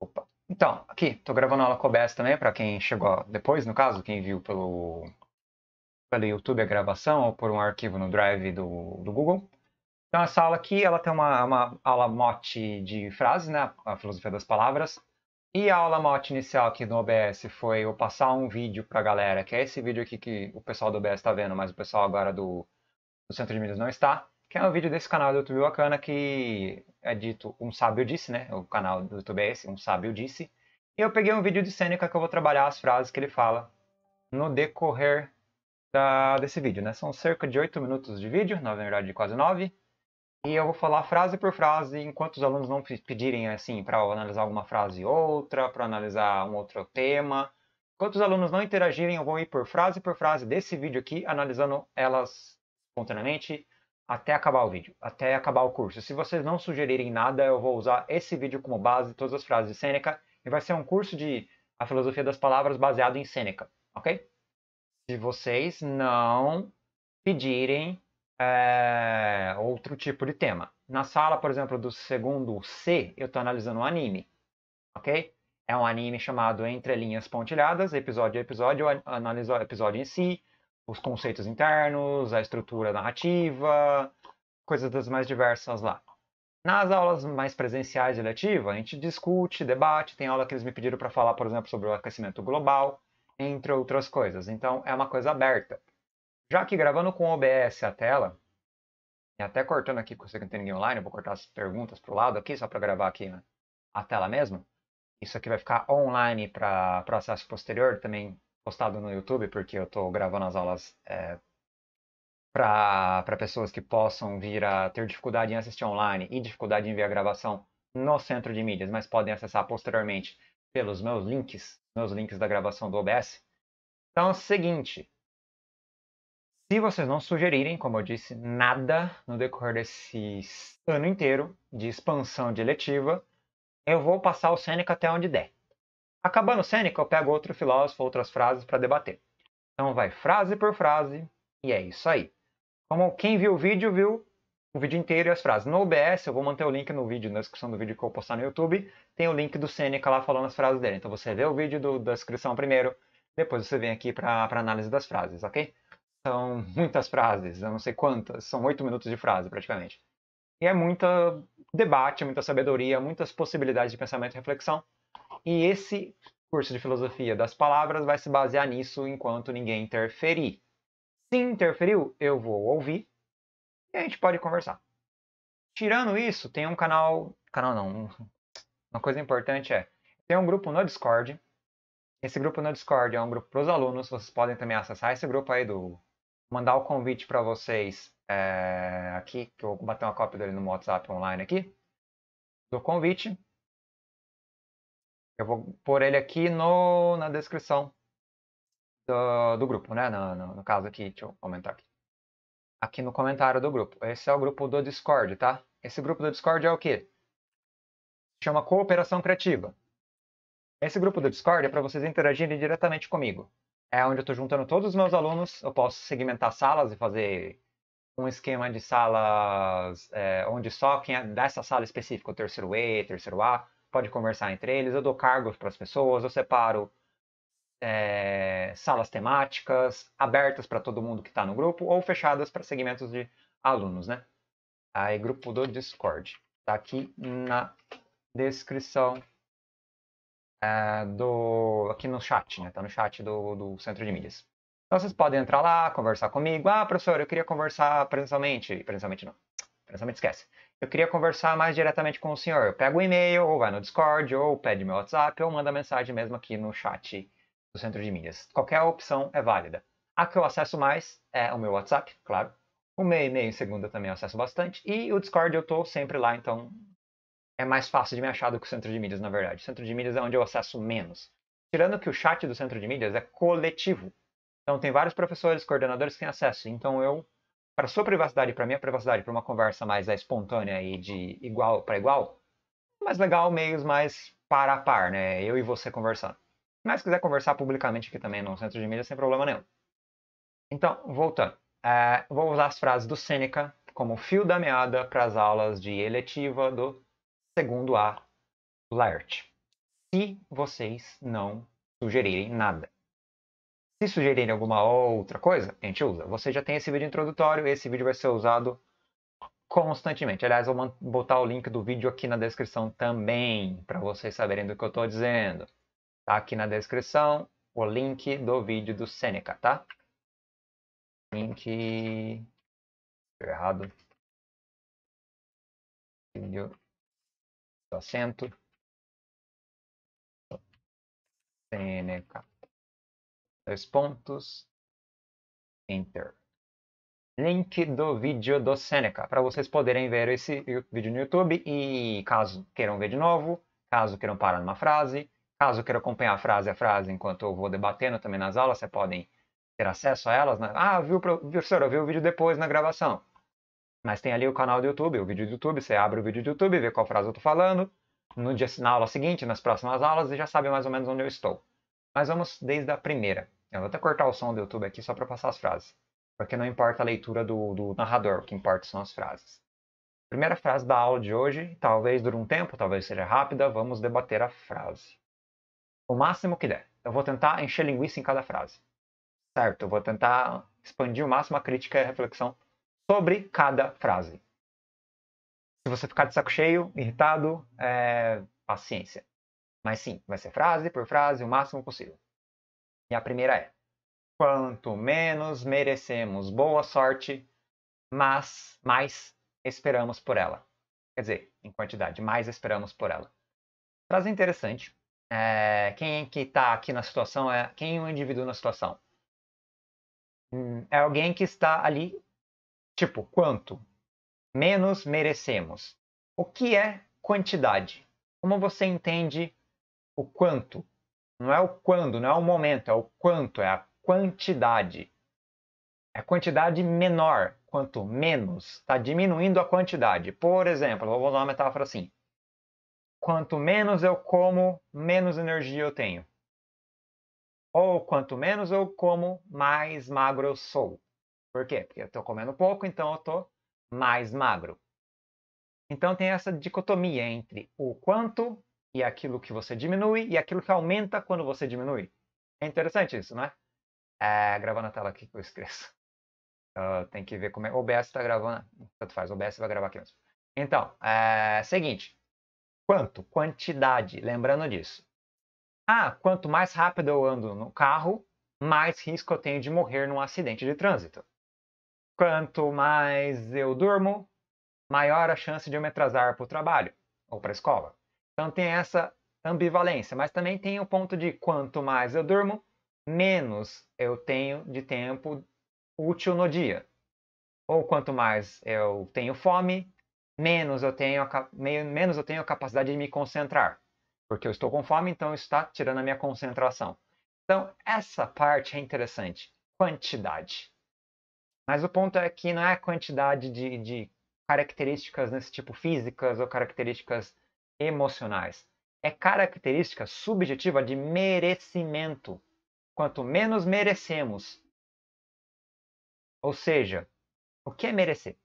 Opa. Então, aqui, estou gravando aula com o OBS também, para quem chegou depois, no caso, quem viu pelo, pelo YouTube a gravação ou por um arquivo no Drive do, do Google. Então, essa aula aqui, ela tem uma, uma aula mote de frases, né, a filosofia das palavras. E a aula mote inicial aqui no OBS foi eu passar um vídeo para a galera, que é esse vídeo aqui que o pessoal do OBS está vendo, mas o pessoal agora do, do Centro de Minas não está que é um vídeo desse canal do YouTube bacana que é dito Um Sábio Disse, né? O canal do YouTube é esse, Um Sábio Disse. E eu peguei um vídeo de Sêneca que eu vou trabalhar as frases que ele fala no decorrer da, desse vídeo, né? São cerca de oito minutos de vídeo, na verdade quase nove. E eu vou falar frase por frase, enquanto os alunos não pedirem assim para analisar alguma frase e outra, para analisar um outro tema. Enquanto os alunos não interagirem, eu vou ir por frase por frase desse vídeo aqui, analisando elas espontaneamente, até acabar o vídeo, até acabar o curso. Se vocês não sugerirem nada, eu vou usar esse vídeo como base de todas as frases de Sêneca e vai ser um curso de a filosofia das palavras baseado em Sêneca, ok? Se vocês não pedirem é, outro tipo de tema. Na sala, por exemplo, do segundo C, eu estou analisando um anime, ok? É um anime chamado Entre Linhas Pontilhadas, episódio a episódio, eu analiso o episódio em si, os conceitos internos, a estrutura narrativa, coisas das mais diversas lá. Nas aulas mais presenciais e eletiva, a gente discute, debate, tem aula que eles me pediram para falar, por exemplo, sobre o aquecimento global, entre outras coisas. Então, é uma coisa aberta. Já que gravando com OBS a tela, e até cortando aqui, porque eu não tem ninguém online, eu vou cortar as perguntas para o lado aqui, só para gravar aqui né? a tela mesmo. Isso aqui vai ficar online para acesso posterior também postado no YouTube, porque eu estou gravando as aulas é, para pessoas que possam vir a ter dificuldade em assistir online e dificuldade em ver a gravação no centro de mídias, mas podem acessar posteriormente pelos meus links, meus links da gravação do OBS. Então é o seguinte. Se vocês não sugerirem, como eu disse, nada no decorrer desse ano inteiro de expansão de eu vou passar o Seneca até onde der. Acabando Sêneca, eu pego outro filósofo, outras frases para debater. Então vai frase por frase e é isso aí. Como quem viu o vídeo, viu o vídeo inteiro e as frases. No OBS, eu vou manter o link no vídeo, na descrição do vídeo que eu postar no YouTube, tem o link do Sêneca lá falando as frases dele. Então você vê o vídeo do, da descrição primeiro, depois você vem aqui para análise das frases, ok? São muitas frases, eu não sei quantas, são oito minutos de frase praticamente. E é muito debate, muita sabedoria, muitas possibilidades de pensamento e reflexão. E esse curso de filosofia das palavras vai se basear nisso enquanto ninguém interferir. Se interferiu, eu vou ouvir e a gente pode conversar. Tirando isso, tem um canal. Canal não. Uma coisa importante é: tem um grupo no Discord. Esse grupo no Discord é um grupo para os alunos. Vocês podem também acessar esse grupo aí do. Mandar o convite para vocês é, aqui, que eu vou bater uma cópia dele no WhatsApp online aqui. Do convite. Eu vou pôr ele aqui no, na descrição do, do grupo, né? No, no, no, caso aqui, deixa eu aumentar aqui. Aqui no comentário do grupo. Esse é o grupo do Discord, tá? Esse grupo do Discord é o quê? Chama Cooperação Criativa. Esse grupo do Discord é para vocês interagirem diretamente comigo. É onde eu estou juntando todos os meus alunos. Eu posso segmentar salas e fazer um esquema de salas é, onde só quem é dessa sala específica, o terceiro E, terceiro A, pode conversar entre eles, eu dou cargos para as pessoas, eu separo é, salas temáticas abertas para todo mundo que está no grupo ou fechadas para segmentos de alunos, né? Aí, grupo do Discord. está aqui na descrição é, do... aqui no chat, né? Está no chat do, do Centro de Mídias. Então, vocês podem entrar lá, conversar comigo. Ah, professor, eu queria conversar presencialmente. Presencialmente não. Presencialmente esquece eu queria conversar mais diretamente com o senhor. Eu pego o e-mail, ou vai no Discord, ou pede meu WhatsApp, ou manda mensagem mesmo aqui no chat do Centro de Mídias. Qualquer opção é válida. A que eu acesso mais é o meu WhatsApp, claro. O meu e-mail em segunda também eu acesso bastante. E o Discord eu estou sempre lá, então é mais fácil de me achar do que o Centro de Mídias, na verdade. O Centro de Mídias é onde eu acesso menos. Tirando que o chat do Centro de Mídias é coletivo. Então tem vários professores, coordenadores que têm acesso. Então eu para sua privacidade e para minha privacidade, para uma conversa mais é, espontânea e de igual para igual, mais legal meios mais para a par, né? Eu e você conversando. Mas se quiser conversar publicamente aqui também no centro de mídia, sem problema nenhum. Então, voltando. É, vou usar as frases do Seneca como fio da meada para as aulas de eletiva do segundo A Laert. Se vocês não sugerirem nada. Se sugerirem alguma outra coisa, a gente usa. Você já tem esse vídeo introdutório, esse vídeo vai ser usado constantemente. Aliás, vou botar o link do vídeo aqui na descrição também, para vocês saberem do que eu estou dizendo. Tá aqui na descrição o link do vídeo do Seneca, tá? Link... errado. Vídeo do assento. Seneca dois pontos, enter. Link do vídeo do Seneca, para vocês poderem ver esse vídeo no YouTube e caso queiram ver de novo, caso queiram parar numa frase, caso queiram acompanhar frase a frase enquanto eu vou debatendo também nas aulas, vocês podem ter acesso a elas. Né? Ah, viu, professor, eu vi o vídeo depois na gravação. Mas tem ali o canal do YouTube, o vídeo do YouTube, você abre o vídeo do YouTube, vê qual frase eu estou falando, no dia, na aula seguinte, nas próximas aulas, e já sabe mais ou menos onde eu estou. Mas vamos desde a primeira. Eu vou até cortar o som do YouTube aqui só para passar as frases. Porque não importa a leitura do, do narrador, o que importa são as frases. Primeira frase da aula de hoje, talvez dure um tempo, talvez seja rápida, vamos debater a frase. O máximo que der. Eu vou tentar encher linguiça em cada frase. Certo, eu vou tentar expandir o máximo a crítica e a reflexão sobre cada frase. Se você ficar de saco cheio, irritado, é... paciência. Mas sim, vai ser frase por frase, o máximo possível. E a primeira é: quanto menos merecemos boa sorte, mas mais esperamos por ela. Quer dizer, em quantidade, mais esperamos por ela. Frase interessante. Eh, é, quem que está aqui na situação é quem é um indivíduo na situação? Hum, é alguém que está ali, tipo, quanto menos merecemos. O que é quantidade? Como você entende o quanto? Não é o quando, não é o momento, é o quanto, é a quantidade. É a quantidade menor. Quanto menos, está diminuindo a quantidade. Por exemplo, vou usar uma metáfora assim. Quanto menos eu como, menos energia eu tenho. Ou quanto menos eu como, mais magro eu sou. Por quê? Porque eu estou comendo pouco, então eu estou mais magro. Então tem essa dicotomia entre o quanto e aquilo que você diminui e aquilo que aumenta quando você diminui. É interessante isso, não né? é? É, gravando a tela aqui que eu esqueço. Uh, tem que ver como é. O OBS está gravando. Tanto faz, o OBS vai gravar aqui mesmo. Então, é, seguinte. Quanto? Quantidade. Lembrando disso. Ah, quanto mais rápido eu ando no carro, mais risco eu tenho de morrer num acidente de trânsito. Quanto mais eu durmo, maior a chance de eu me atrasar para o trabalho ou para a escola. Então tem essa ambivalência, mas também tem o ponto de quanto mais eu durmo, menos eu tenho de tempo útil no dia. Ou quanto mais eu tenho fome, menos eu tenho, a, menos eu tenho a capacidade de me concentrar. Porque eu estou com fome, então está tirando a minha concentração. Então, essa parte é interessante. Quantidade. Mas o ponto é que não é a quantidade de, de características nesse tipo físicas ou características emocionais. É característica subjetiva de merecimento. Quanto menos merecemos. Ou seja, o que é merecer?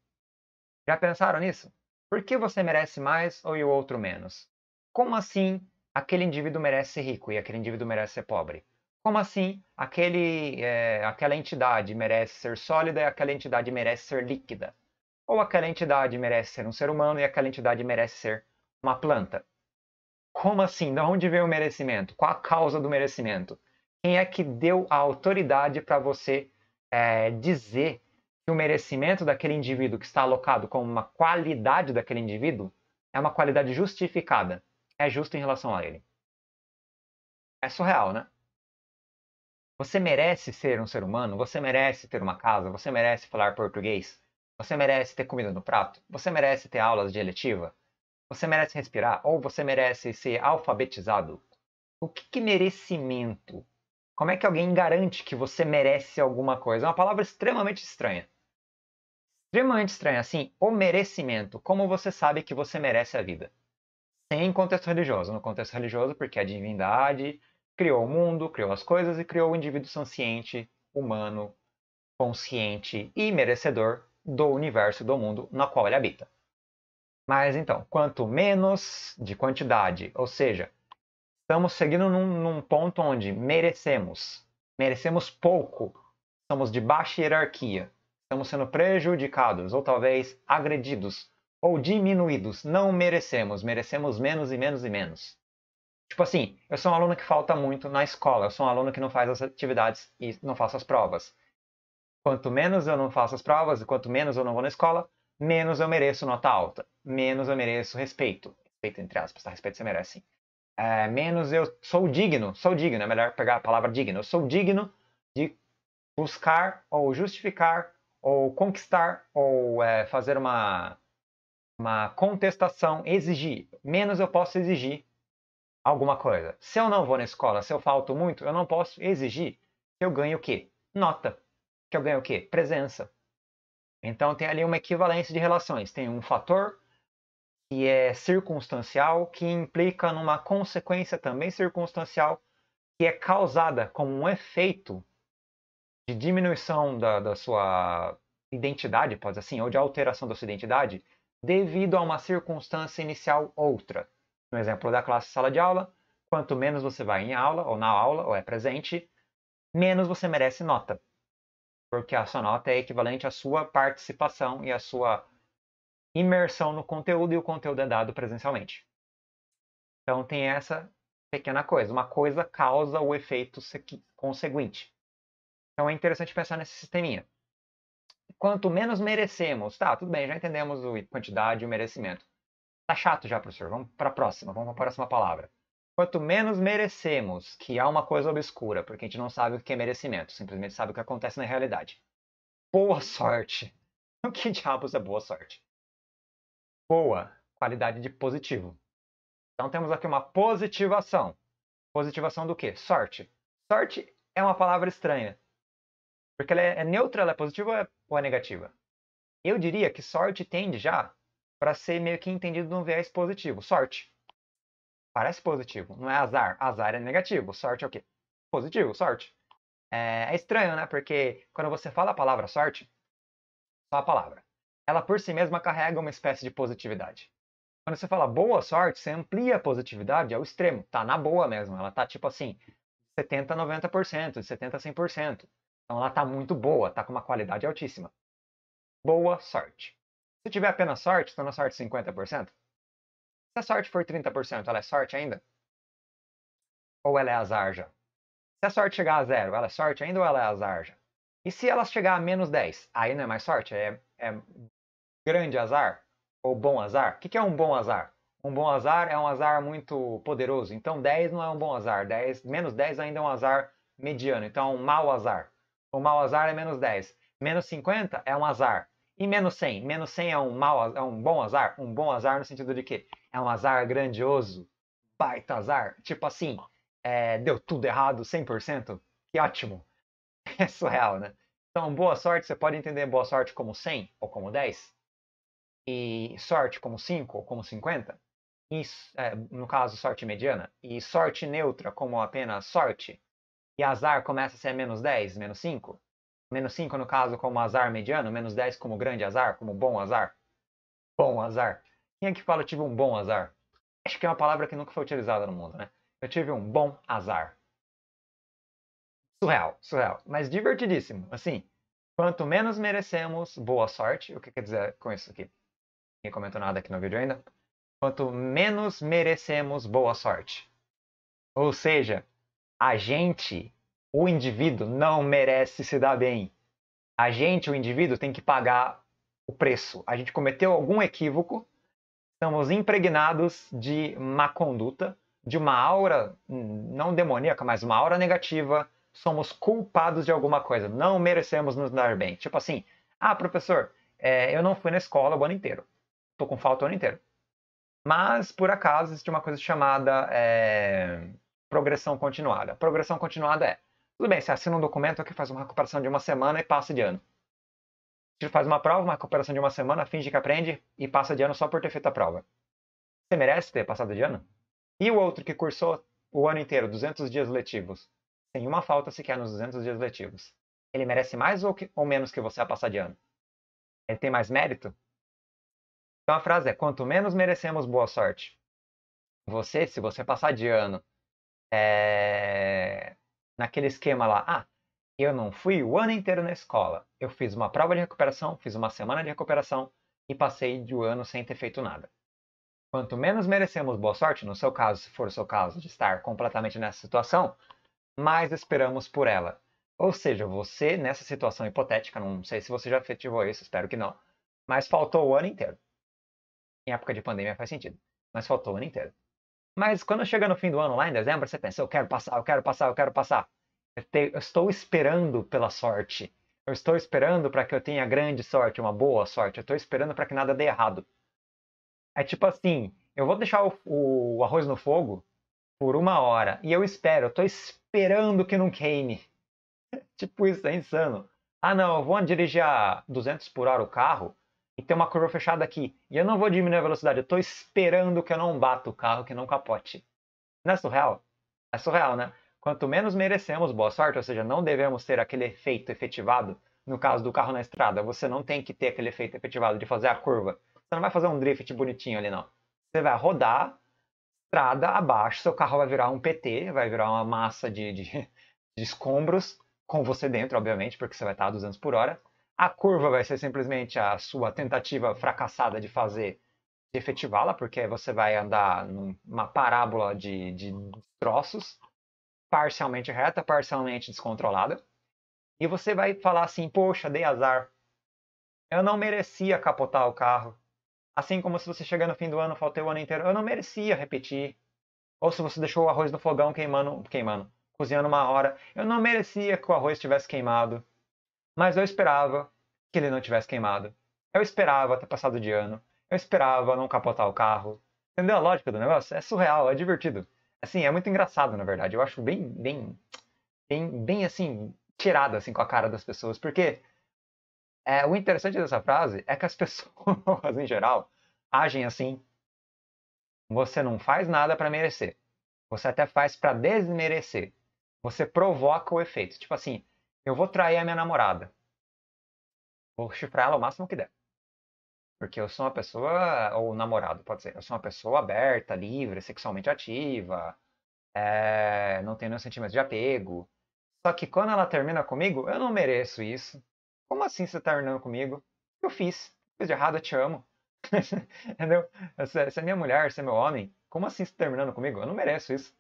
Já pensaram nisso? Por que você merece mais ou o outro menos? Como assim aquele indivíduo merece ser rico e aquele indivíduo merece ser pobre? Como assim aquele, é, aquela entidade merece ser sólida e aquela entidade merece ser líquida? Ou aquela entidade merece ser um ser humano e aquela entidade merece ser uma planta. Como assim? De onde veio o merecimento? Qual a causa do merecimento? Quem é que deu a autoridade para você é, dizer que o merecimento daquele indivíduo que está alocado como uma qualidade daquele indivíduo é uma qualidade justificada, é justo em relação a ele? É surreal, né? Você merece ser um ser humano, você merece ter uma casa, você merece falar português, você merece ter comida no prato, você merece ter aulas de eletiva, você merece respirar ou você merece ser alfabetizado? O que, que merecimento? Como é que alguém garante que você merece alguma coisa? É uma palavra extremamente estranha. Extremamente estranha, assim, o merecimento. Como você sabe que você merece a vida? Sem contexto religioso. No contexto religioso, porque a divindade criou o mundo, criou as coisas e criou o indivíduo consciente, humano, consciente e merecedor do universo do mundo na qual ele habita. Mas então, quanto menos de quantidade, ou seja, estamos seguindo num, num ponto onde merecemos, merecemos pouco, somos de baixa hierarquia, estamos sendo prejudicados ou talvez agredidos ou diminuídos, não merecemos, merecemos menos e menos e menos. Tipo assim, eu sou um aluno que falta muito na escola, eu sou um aluno que não faz as atividades e não faço as provas. Quanto menos eu não faço as provas e quanto menos eu não vou na escola, menos eu mereço nota alta, menos eu mereço respeito. Respeito entre aspas, tá? Respeito você merece, É, menos eu sou digno, sou digno, é melhor pegar a palavra digno. Eu sou digno de buscar ou justificar ou conquistar ou é, fazer uma, uma contestação, exigir. Menos eu posso exigir alguma coisa. Se eu não vou na escola, se eu falto muito, eu não posso exigir que eu ganhe o quê? Nota. Que eu ganhe o quê? Presença. Então tem ali uma equivalência de relações. Tem um fator que é circunstancial, que implica numa consequência também circunstancial, que é causada como um efeito de diminuição da, da sua identidade, pode assim, ou de alteração da sua identidade, devido a uma circunstância inicial outra. No exemplo da classe sala de aula, quanto menos você vai em aula, ou na aula, ou é presente, menos você merece nota porque a sua nota é equivalente à sua participação e à sua imersão no conteúdo, e o conteúdo é dado presencialmente. Então tem essa pequena coisa. Uma coisa causa o efeito conseguinte. Então é interessante pensar nesse sisteminha. Quanto menos merecemos, tá, tudo bem, já entendemos a quantidade e o merecimento. Tá chato já, professor. Vamos para a próxima. Vamos para a próxima palavra quanto menos merecemos, que há uma coisa obscura, porque a gente não sabe o que é merecimento, simplesmente sabe o que acontece na realidade. Boa sorte. O que diabos é boa sorte? Boa, qualidade de positivo. Então temos aqui uma positivação. Positivação do quê? Sorte. Sorte é uma palavra estranha. Porque ela é, é neutra, ela é positiva é, ou é negativa? Eu diria que sorte tende já para ser meio que entendido num viés positivo. Sorte. Parece positivo. Não é azar. Azar é negativo. Sorte é o quê? Positivo, sorte. É, é estranho, né? Porque quando você fala a palavra sorte, só a palavra. Ela por si mesma carrega uma espécie de positividade. Quando você fala boa sorte, você amplia a positividade ao extremo. Tá na boa mesmo. Ela tá tipo assim, 70 a 90%, de 70 a 100%. Então ela tá muito boa, tá com uma qualidade altíssima. Boa sorte. Se tiver apenas sorte, está na sorte 50%. Se a sorte for 30%, ela é sorte ainda? Ou ela é azar já? Se a sorte chegar a zero, ela é sorte ainda ou ela é azar já? E se ela chegar a menos 10, aí não é mais sorte? É, é grande azar? Ou bom azar? O que, que é um bom azar? Um bom azar é um azar muito poderoso. Então 10 não é um bom azar. 10, menos 10 ainda é um azar mediano. Então é um mau azar. O mau azar é menos 10. Menos 50 é um azar. E menos 100? Menos 100 é um, mau, é um bom azar? Um bom azar no sentido de quê? é um azar grandioso, baita azar, tipo assim, é, deu tudo errado 100%, que ótimo. É surreal, né? Então, boa sorte, você pode entender boa sorte como 100 ou como 10, e sorte como 5 ou como 50, e, é, no caso, sorte mediana, e sorte neutra como apenas sorte, e azar começa a ser menos 10, menos 5, menos 5 no caso como azar mediano, menos 10 como grande azar, como bom azar, bom azar. Quem é que fala tive um bom azar? Acho que é uma palavra que nunca foi utilizada no mundo, né? Eu tive um bom azar. Surreal, surreal, mas divertidíssimo. Assim, quanto menos merecemos boa sorte, o que quer dizer com isso aqui? Ninguém comentou nada aqui no vídeo ainda. Quanto menos merecemos boa sorte. Ou seja, a gente, o indivíduo, não merece se dar bem. A gente, o indivíduo, tem que pagar o preço. A gente cometeu algum equívoco Estamos impregnados de má conduta, de uma aura hum, não demoníaca, mas uma aura negativa. Somos culpados de alguma coisa, não merecemos nos dar bem. Tipo assim, ah, professor, é, eu não fui na escola o ano inteiro. Tô com falta o ano inteiro. Mas, por acaso, existe uma coisa chamada é, progressão continuada. Progressão continuada é, tudo bem, você assina um documento que faz uma recuperação de uma semana e passa de ano. Você faz uma prova, uma recuperação de uma semana, finge que aprende e passa de ano só por ter feito a prova. Você merece ter passado de ano? E o outro que cursou o ano inteiro, 200 dias letivos, sem uma falta sequer nos 200 dias letivos? Ele merece mais ou, que, ou menos que você a passar de ano? Ele tem mais mérito? Então a frase é: quanto menos merecemos boa sorte. Você, se você passar de ano, é... naquele esquema lá, ah, eu não fui o ano inteiro na escola. Eu fiz uma prova de recuperação, fiz uma semana de recuperação e passei de um ano sem ter feito nada. Quanto menos merecemos boa sorte, no seu caso, se for o seu caso, de estar completamente nessa situação, mais esperamos por ela. Ou seja, você, nessa situação hipotética, não sei se você já efetivou isso, espero que não, mas faltou o ano inteiro. Em época de pandemia faz sentido, mas faltou o ano inteiro. Mas quando chega no fim do ano, lá em dezembro, você pensa, eu quero passar, eu quero passar, eu quero passar. Eu estou esperando pela sorte. Eu estou esperando para que eu tenha grande sorte, uma boa sorte. Eu estou esperando para que nada dê errado. É tipo assim, eu vou deixar o, o arroz no fogo por uma hora e eu espero, eu estou esperando que não queime. tipo isso, é insano. Ah não, eu vou dirigir a 200 por hora o carro e tem uma curva fechada aqui e eu não vou diminuir a velocidade, eu estou esperando que eu não bata o carro, que não capote. Não é surreal? É surreal, né? Quanto menos merecemos boa sorte, ou seja, não devemos ter aquele efeito efetivado. No caso do carro na estrada, você não tem que ter aquele efeito efetivado de fazer a curva. Você não vai fazer um drift bonitinho ali, não. Você vai rodar, estrada abaixo, seu carro vai virar um PT, vai virar uma massa de, de, de escombros, com você dentro, obviamente, porque você vai estar a 200 por hora. A curva vai ser simplesmente a sua tentativa fracassada de fazer, de efetivá-la, porque você vai andar numa parábola de, de troços parcialmente reta, parcialmente descontrolada. E você vai falar assim: poxa, dei azar. Eu não merecia capotar o carro. Assim como se você chegar no fim do ano, faltei o ano inteiro. Eu não merecia repetir. Ou se você deixou o arroz no fogão queimando, queimando, cozinhando uma hora. Eu não merecia que o arroz tivesse queimado. Mas eu esperava que ele não tivesse queimado. Eu esperava ter passado de ano. Eu esperava não capotar o carro. Entendeu a lógica do negócio? É surreal, é divertido assim, é muito engraçado, na verdade. Eu acho bem, bem, bem, bem assim, tirado assim com a cara das pessoas, porque é, o interessante dessa frase é que as pessoas, em geral, agem assim. Você não faz nada para merecer. Você até faz para desmerecer. Você provoca o efeito. Tipo assim, eu vou trair a minha namorada. Vou chifrar ela o máximo que der. Porque eu sou uma pessoa, ou namorado, pode ser, eu sou uma pessoa aberta, livre, sexualmente ativa, é, não tenho nenhum sentimento de apego. Só que quando ela termina comigo, eu não mereço isso. Como assim você tá terminando comigo? Eu fiz. Fiz de errado, eu te amo. Entendeu? Você, você é minha mulher, você é meu homem. Como assim você tá terminando comigo? Eu não mereço isso.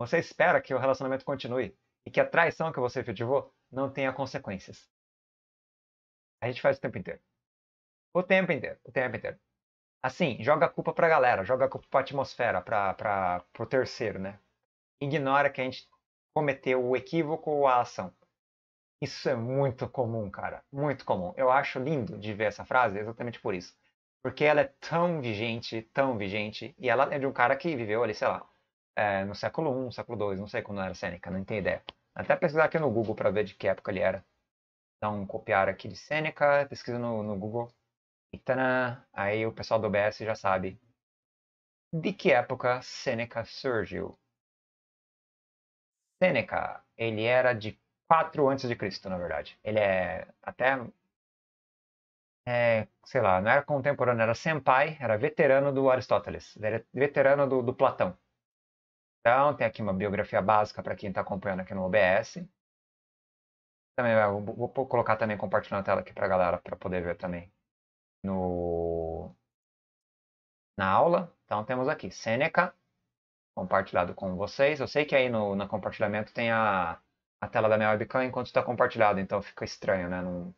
Você espera que o relacionamento continue e que a traição que você efetivou não tenha consequências. A gente faz o tempo inteiro. O tempo inteiro, o tempo inteiro. Assim, joga a culpa pra galera, joga a culpa pra atmosfera, pra, pra, pro terceiro, né? Ignora que a gente cometeu o equívoco ou a ação. Isso é muito comum, cara. Muito comum. Eu acho lindo de ver essa frase exatamente por isso. Porque ela é tão vigente, tão vigente, e ela é de um cara que viveu ali, sei lá, é, no século I, século II, não sei quando era Sêneca, não tenho ideia. Até pesquisar aqui no Google para ver de que época ele era. Então, copiar aqui de Sêneca, pesquisa no, no Google. E aí o pessoal do OBS já sabe. De que época Sêneca surgiu? Sêneca, ele era de 4 antes de Cristo, na verdade. Ele é até é, sei lá, não era contemporâneo, era senpai, era veterano do Aristóteles, era é veterano do, do Platão. Então, tem aqui uma biografia básica para quem está acompanhando aqui no OBS. Também vou, vou colocar também compartilhando a tela aqui para a galera para poder ver também no, na aula. Então temos aqui Seneca, compartilhado com vocês. Eu sei que aí no, no compartilhamento tem a, a tela da minha webcam enquanto está compartilhado, então fica estranho, né? Não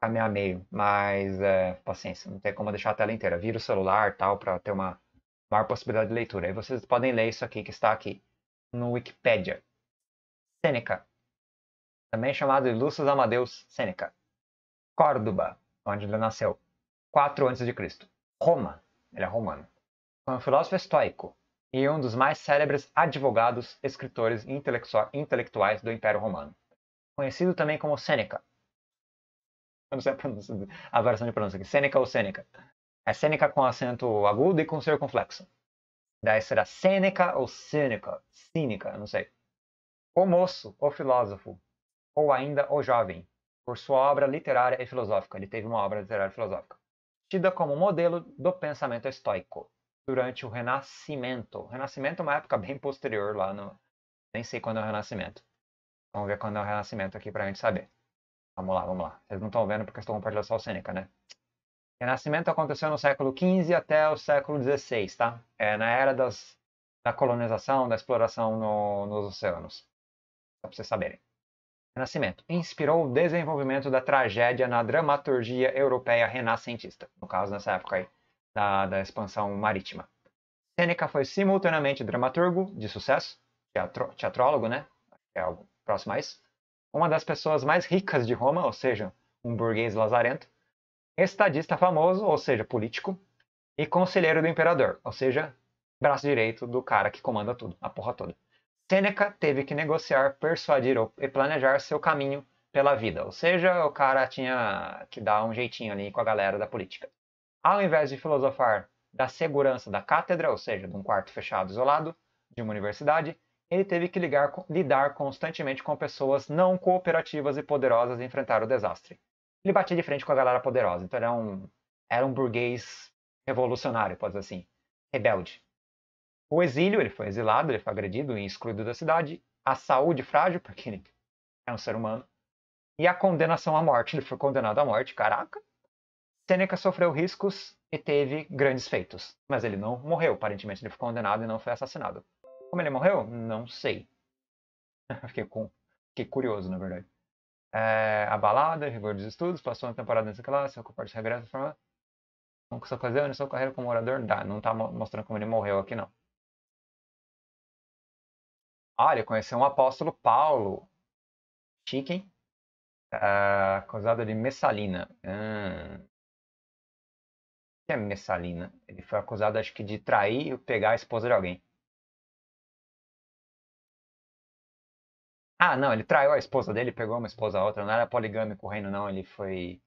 caminhar meio, mas é, paciência, não tem como deixar a tela inteira. Vira o celular tal, para ter uma maior possibilidade de leitura. Aí vocês podem ler isso aqui que está aqui no Wikipedia. Sêneca, também chamado de Lúcio Amadeus Sêneca. Córdoba, onde ele nasceu. 4 a.C. Roma, ele é romano. Foi um filósofo estoico e um dos mais célebres advogados, escritores e intelectuais do Império Romano. Conhecido também como Sêneca. Eu não sei a, pronúncia, a versão de pronúncia aqui. Sêneca ou Sêneca. É Sêneca com acento agudo e com circunflexo. Daí será Sêneca ou Sêneca. Cínica, eu não sei. O moço, o filósofo, ou ainda o jovem, por sua obra literária e filosófica. Ele teve uma obra literária e filosófica tida como modelo do pensamento estoico durante o Renascimento. O Renascimento é uma época bem posterior lá no. Nem sei quando é o Renascimento. Vamos ver quando é o Renascimento aqui para a gente saber. Vamos lá, vamos lá. Vocês não estão vendo porque eu estou compartilhando só o Seneca, né? Renascimento aconteceu no século XV até o século XVI, tá? É na era das, da colonização, da exploração no, nos oceanos. Só para vocês saberem. Renascimento. Inspirou o desenvolvimento da tragédia na dramaturgia europeia renascentista, no caso nessa época aí, da, da expansão marítima. Sêneca foi simultaneamente dramaturgo de sucesso, teatro, teatrólogo, né? É algo próximo a isso. Uma das pessoas mais ricas de Roma, ou seja, um burguês lazarento. Estadista famoso, ou seja, político. E conselheiro do imperador, ou seja, braço direito do cara que comanda tudo, a porra toda. Sêneca teve que negociar, persuadir ou, e planejar seu caminho pela vida. Ou seja, o cara tinha que dar um jeitinho ali com a galera da política. Ao invés de filosofar da segurança da cátedra, ou seja, de um quarto fechado isolado de uma universidade, ele teve que ligar, lidar constantemente com pessoas não cooperativas e poderosas e enfrentar o desastre. Ele batia de frente com a galera poderosa, então era um, era um burguês revolucionário, pode dizer assim, rebelde. O exílio, ele foi exilado, ele foi agredido e excluído da cidade. A saúde frágil, porque ele é um ser humano. E a condenação à morte, ele foi condenado à morte, caraca. Seneca sofreu riscos e teve grandes feitos, mas ele não morreu. Aparentemente ele foi condenado e não foi assassinado. Como ele morreu? Não sei. fiquei, com... fiquei curioso, na verdade. É, abalada, rigor dos estudos, passou uma temporada nessa classe, ocupou de regressa, forma. Não sua ocasião, sua carreira como orador, dá. Não está mostrando como ele morreu aqui, não. Olha, conheceu um apóstolo Paulo. Chique, hein? Ah, acusado de Messalina. Hum. O que é Messalina? Ele foi acusado, acho que, de trair e pegar a esposa de alguém. Ah, não, ele traiu a esposa dele, pegou uma esposa outra. Não era poligâmico o reino, não. Ele foi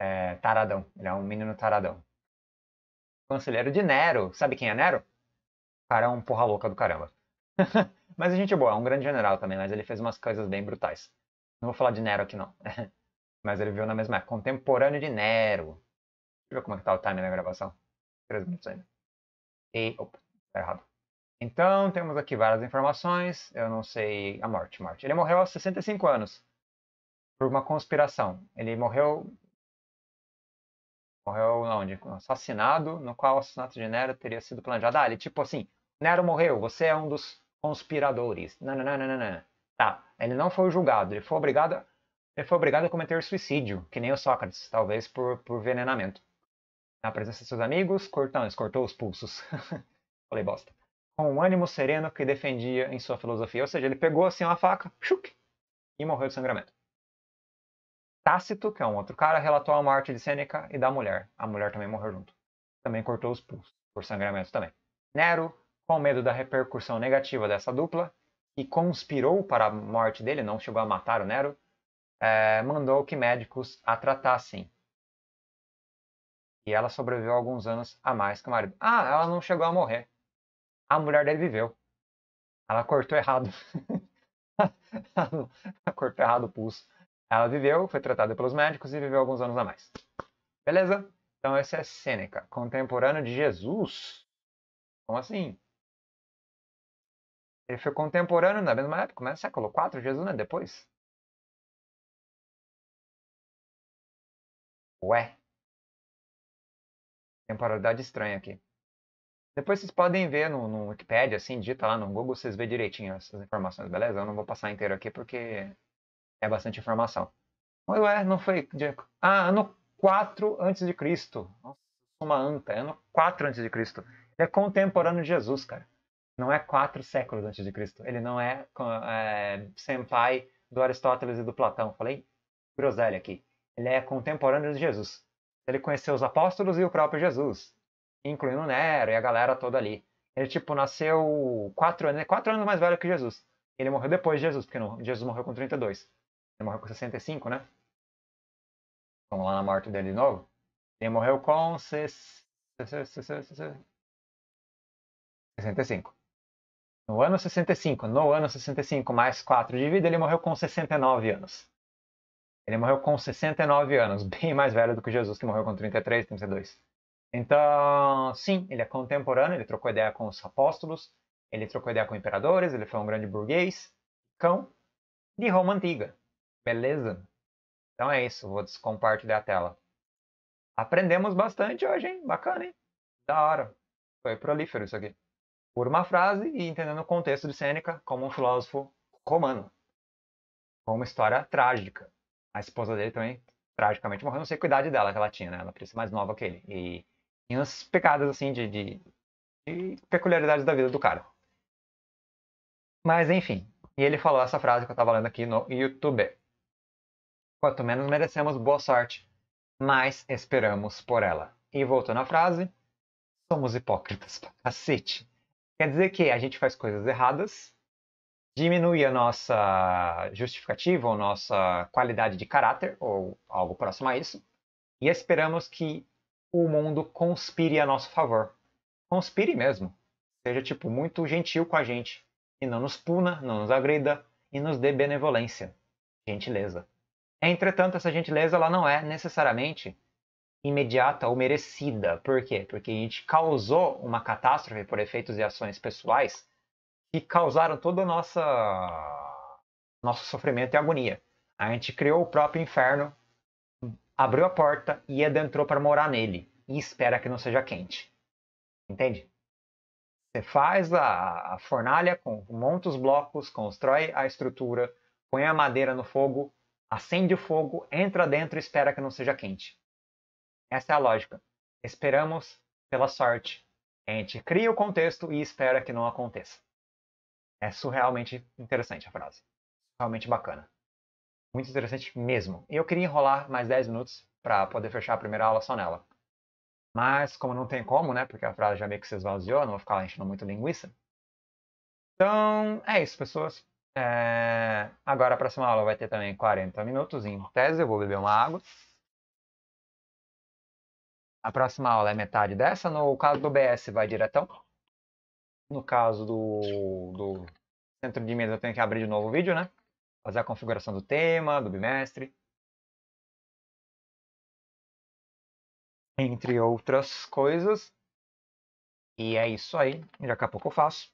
é, taradão. Ele é um menino taradão. Conselheiro de Nero. Sabe quem é Nero? O cara é um porra louca do caramba. Mas a é gente é boa, é um grande general também, mas ele fez umas coisas bem brutais. Não vou falar de Nero aqui não. mas ele viveu na mesma época, contemporâneo de Nero. Deixa eu ver como é que tá o timing da gravação. Três minutos ainda. E, opa, tá errado. Então, temos aqui várias informações. Eu não sei a morte, morte. Ele morreu aos 65 anos por uma conspiração. Ele morreu morreu onde? Assassinado, no qual o assassinato de Nero teria sido planejado. Ah, ele tipo assim, Nero morreu, você é um dos conspiradores. Não, não, não, não, não. Tá, ele não foi julgado, ele foi obrigado, ele foi obrigado a cometer suicídio, que nem o Sócrates, talvez por, por envenenamento. Na presença de seus amigos, Cortão cortou os pulsos. Falei bosta. Com um ânimo sereno que defendia em sua filosofia. Ou seja, ele pegou assim uma faca, chuc, e morreu de sangramento. Tácito, que é um outro cara, relatou a morte de Sêneca e da mulher. A mulher também morreu junto. Também cortou os pulsos por sangramento também. Nero com medo da repercussão negativa dessa dupla, e conspirou para a morte dele, não chegou a matar o Nero, é, mandou que médicos a tratassem. E ela sobreviveu alguns anos a mais que o marido. Ah, ela não chegou a morrer. A mulher dele viveu. Ela cortou errado. ela cortou errado o pulso. Ela viveu, foi tratada pelos médicos e viveu alguns anos a mais. Beleza? Então esse é Sêneca, contemporâneo de Jesus. Como assim? Ele foi contemporâneo na mesma época, mas século IV, Jesus não é depois? Ué. Temporalidade estranha aqui. Depois vocês podem ver no, no Wikipedia, assim, digita lá no Google, vocês vê direitinho essas informações, beleza? Eu não vou passar inteiro aqui porque é bastante informação. Mas ué, não foi. Ah, ano 4 antes de Cristo. Nossa, uma anta. Ano 4 antes de Cristo. Ele é contemporâneo de Jesus, cara não é quatro séculos antes de Cristo. Ele não é, é senpai do Aristóteles e do Platão. Falei groselha aqui. Ele é contemporâneo de Jesus. Ele conheceu os apóstolos e o próprio Jesus, incluindo Nero e a galera toda ali. Ele, tipo, nasceu quatro anos, quatro anos mais velho que Jesus. Ele morreu depois de Jesus, porque não, Jesus morreu com 32. Ele morreu com 65, né? Vamos lá na morte dele de novo. Ele morreu com 65. No ano 65, no ano 65, mais 4 de vida, ele morreu com 69 anos. Ele morreu com 69 anos, bem mais velho do que Jesus, que morreu com 33, 32. Então, sim, ele é contemporâneo, ele trocou ideia com os apóstolos, ele trocou ideia com imperadores, ele foi um grande burguês, cão de Roma antiga. Beleza? Então é isso, vou descompartilhar a tela. Aprendemos bastante hoje, hein? Bacana, hein? Da hora. Foi prolífero isso aqui por uma frase e entendendo o contexto de Sêneca como um filósofo romano, com uma história trágica. A esposa dele também tragicamente morreu, não sei que idade dela que ela tinha, né? Ela parecia mais nova que ele. E tinha uns pecados, assim, de, de, de peculiaridades da vida do cara. Mas, enfim. E ele falou essa frase que eu tava lendo aqui no YouTube. Quanto menos merecemos boa sorte, mais esperamos por ela. E voltando à frase, somos hipócritas pra cacete. Quer dizer que a gente faz coisas erradas, diminui a nossa justificativa ou nossa qualidade de caráter, ou algo próximo a isso, e esperamos que o mundo conspire a nosso favor. Conspire mesmo. Seja, tipo, muito gentil com a gente. E não nos puna, não nos agrida e nos dê benevolência. Gentileza. Entretanto, essa gentileza ela não é necessariamente imediata ou merecida. Por quê? Porque a gente causou uma catástrofe por efeitos e ações pessoais que causaram todo o nosso, nosso sofrimento e agonia. A gente criou o próprio inferno, abriu a porta e adentrou para morar nele. E espera que não seja quente. Entende? Você faz a, a fornalha, com, monta os blocos, constrói a estrutura, põe a madeira no fogo, acende o fogo, entra dentro e espera que não seja quente. Essa é a lógica. Esperamos pela sorte. A gente cria o contexto e espera que não aconteça. É surrealmente interessante a frase. Realmente bacana. Muito interessante mesmo. Eu queria enrolar mais 10 minutos para poder fechar a primeira aula só nela. Mas, como não tem como, né? Porque a frase já meio que se esvaziou, não vou ficar enchendo muito linguiça. Então, é isso, pessoas. É... Agora a próxima aula vai ter também 40 minutos. Em tese, eu vou beber uma água a próxima aula é metade dessa. No caso do BS, vai diretão. No caso do, do centro de mesa, eu tenho que abrir de novo o vídeo, né? Fazer a configuração do tema, do bimestre. Entre outras coisas. E é isso aí. Daqui a pouco eu faço.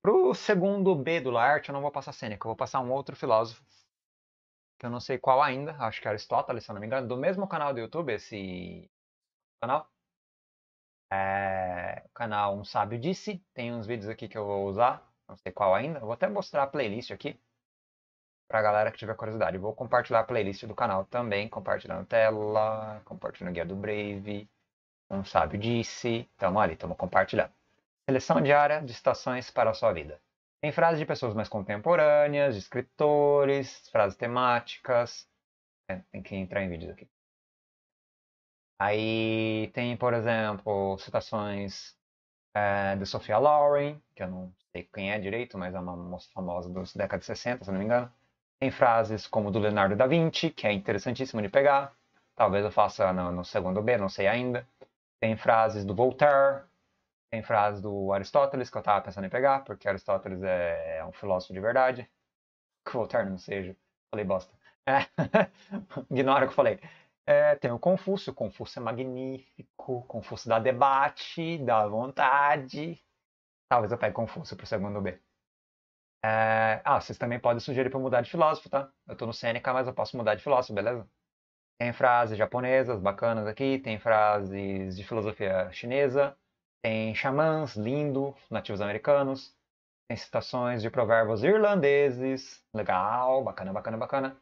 Pro segundo B do Laerte, eu não vou passar Sêneca. Eu vou passar um outro filósofo. Que eu não sei qual ainda. Acho que é Aristóteles, se eu não me engano. Do mesmo canal do YouTube, esse canal. É, o canal Um Sábio Disse. Tem uns vídeos aqui que eu vou usar. Não sei qual ainda. Vou até mostrar a playlist aqui. Pra galera que tiver curiosidade. Vou compartilhar a playlist do canal também. Compartilhando tela. Compartilhando guia do Brave. Um Sábio Disse. Tamo ali, tamo compartilhando. Seleção diária de estações para a sua vida. Tem frases de pessoas mais contemporâneas, de escritores, frases temáticas. É, tem que entrar em vídeos aqui. Aí tem, por exemplo, citações é, eh, de Sophia Loren, que eu não sei quem é direito, mas é uma moça famosa dos décadas de 60, se não me engano. Tem frases como do Leonardo da Vinci, que é interessantíssimo de pegar. Talvez eu faça no, no segundo B, não sei ainda. Tem frases do Voltaire, tem frases do Aristóteles, que eu estava pensando em pegar, porque Aristóteles é, é um filósofo de verdade. Que Voltaire não seja. Falei bosta. É. Ignora o que eu falei. É, tem o Confúcio, o Confúcio é magnífico, Confúcio dá debate, dá vontade. Talvez eu pegue Confúcio pro segundo B. É... Ah, vocês também podem sugerir para mudar de filósofo, tá? Eu tô no CNK, mas eu posso mudar de filósofo, beleza? Tem frases japonesas bacanas aqui, tem frases de filosofia chinesa, tem xamãs, lindo, nativos americanos, tem citações de provérbios irlandeses, legal, bacana, bacana, bacana.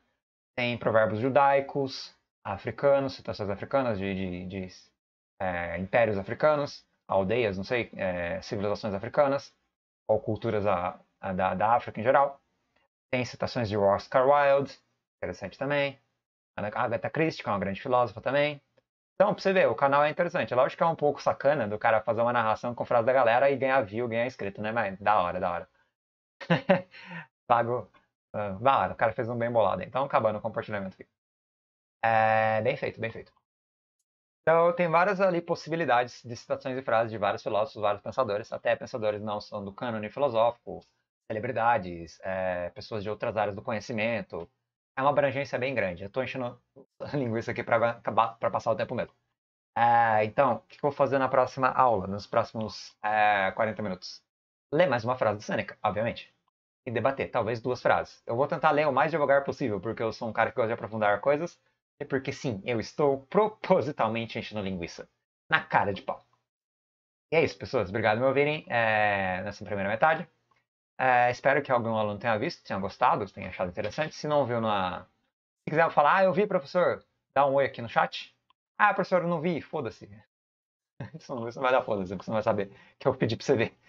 Tem provérbios judaicos, africanos, situações africanas, de, de, de é, impérios africanos, aldeias, não sei, é, civilizações africanas, ou culturas a, a, da, da África em geral. Tem citações de Oscar Wilde, interessante também. A Agatha Christie, que é uma grande filósofa também. Então, pra você ver, o canal é interessante. Lógico que é um pouco sacana do cara fazer uma narração com frase da galera e ganhar view, ganhar inscrito, né? Mas da hora, da hora. Pago. Ah, da hora, o cara fez um bem bolado. Então, acabando o compartilhamento aqui. É, bem feito, bem feito. Então, tem várias ali possibilidades de citações e frases de vários filósofos, vários pensadores, até pensadores não são do cânone filosófico, celebridades, é, pessoas de outras áreas do conhecimento. É uma abrangência bem grande. Eu estou enchendo a linguiça aqui para acabar, para passar o tempo mesmo. É, então, o que eu vou fazer na próxima aula, nos próximos é, 40 minutos? Ler mais uma frase do Sêneca, obviamente. E debater, talvez duas frases. Eu vou tentar ler o mais devagar possível, porque eu sou um cara que gosta de aprofundar coisas é porque sim, eu estou propositalmente enchendo linguiça. Na cara de pau. E é isso, pessoas. Obrigado por me ouvirem é, nessa primeira metade. É, espero que algum aluno tenha visto, tenha gostado, tenha achado interessante. Se não viu na. Se quiser falar, ah, eu vi, professor, dá um oi aqui no chat. Ah, professor, eu não vi, foda-se. Isso não, isso não vai dar foda-se, você não vai saber que eu pedi pra você ver.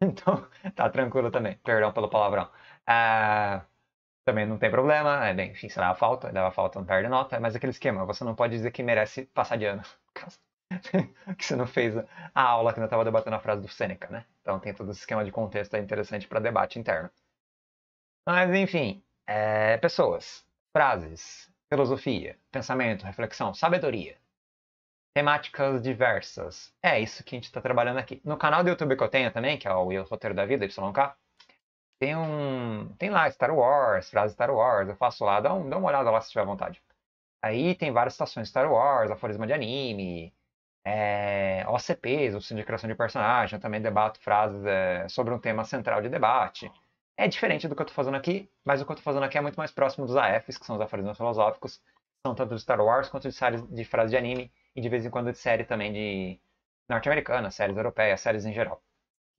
Então, tá tranquilo também. Perdão pelo palavrão. É também não tem problema, é, enfim, se dava falta, dava é falta, não perde nota, mas aquele esquema, você não pode dizer que merece passar de ano, que você não fez a aula que não estava debatendo a frase do Seneca, né? Então tem todo esse esquema de contexto interessante para debate interno. Mas, enfim, é, pessoas, frases, filosofia, pensamento, reflexão, sabedoria, temáticas diversas. É isso que a gente está trabalhando aqui. No canal do YouTube que eu tenho também, que é o Roteiro da Vida, YK, tem um. Tem lá Star Wars, frase Star Wars, eu faço lá, dá, um, dá uma olhada lá se tiver vontade. Aí tem várias estações Star Wars, aforisma de anime, é, OCPs, ou de Criação de Personagem, eu também debato frases é, sobre um tema central de debate. É diferente do que eu estou fazendo aqui, mas o que eu estou fazendo aqui é muito mais próximo dos AFs, que são os aforismos filosóficos, que são tanto de Star Wars quanto de, séries, de frases de anime e de vez em quando de série também de norte-americana, séries europeias, séries em geral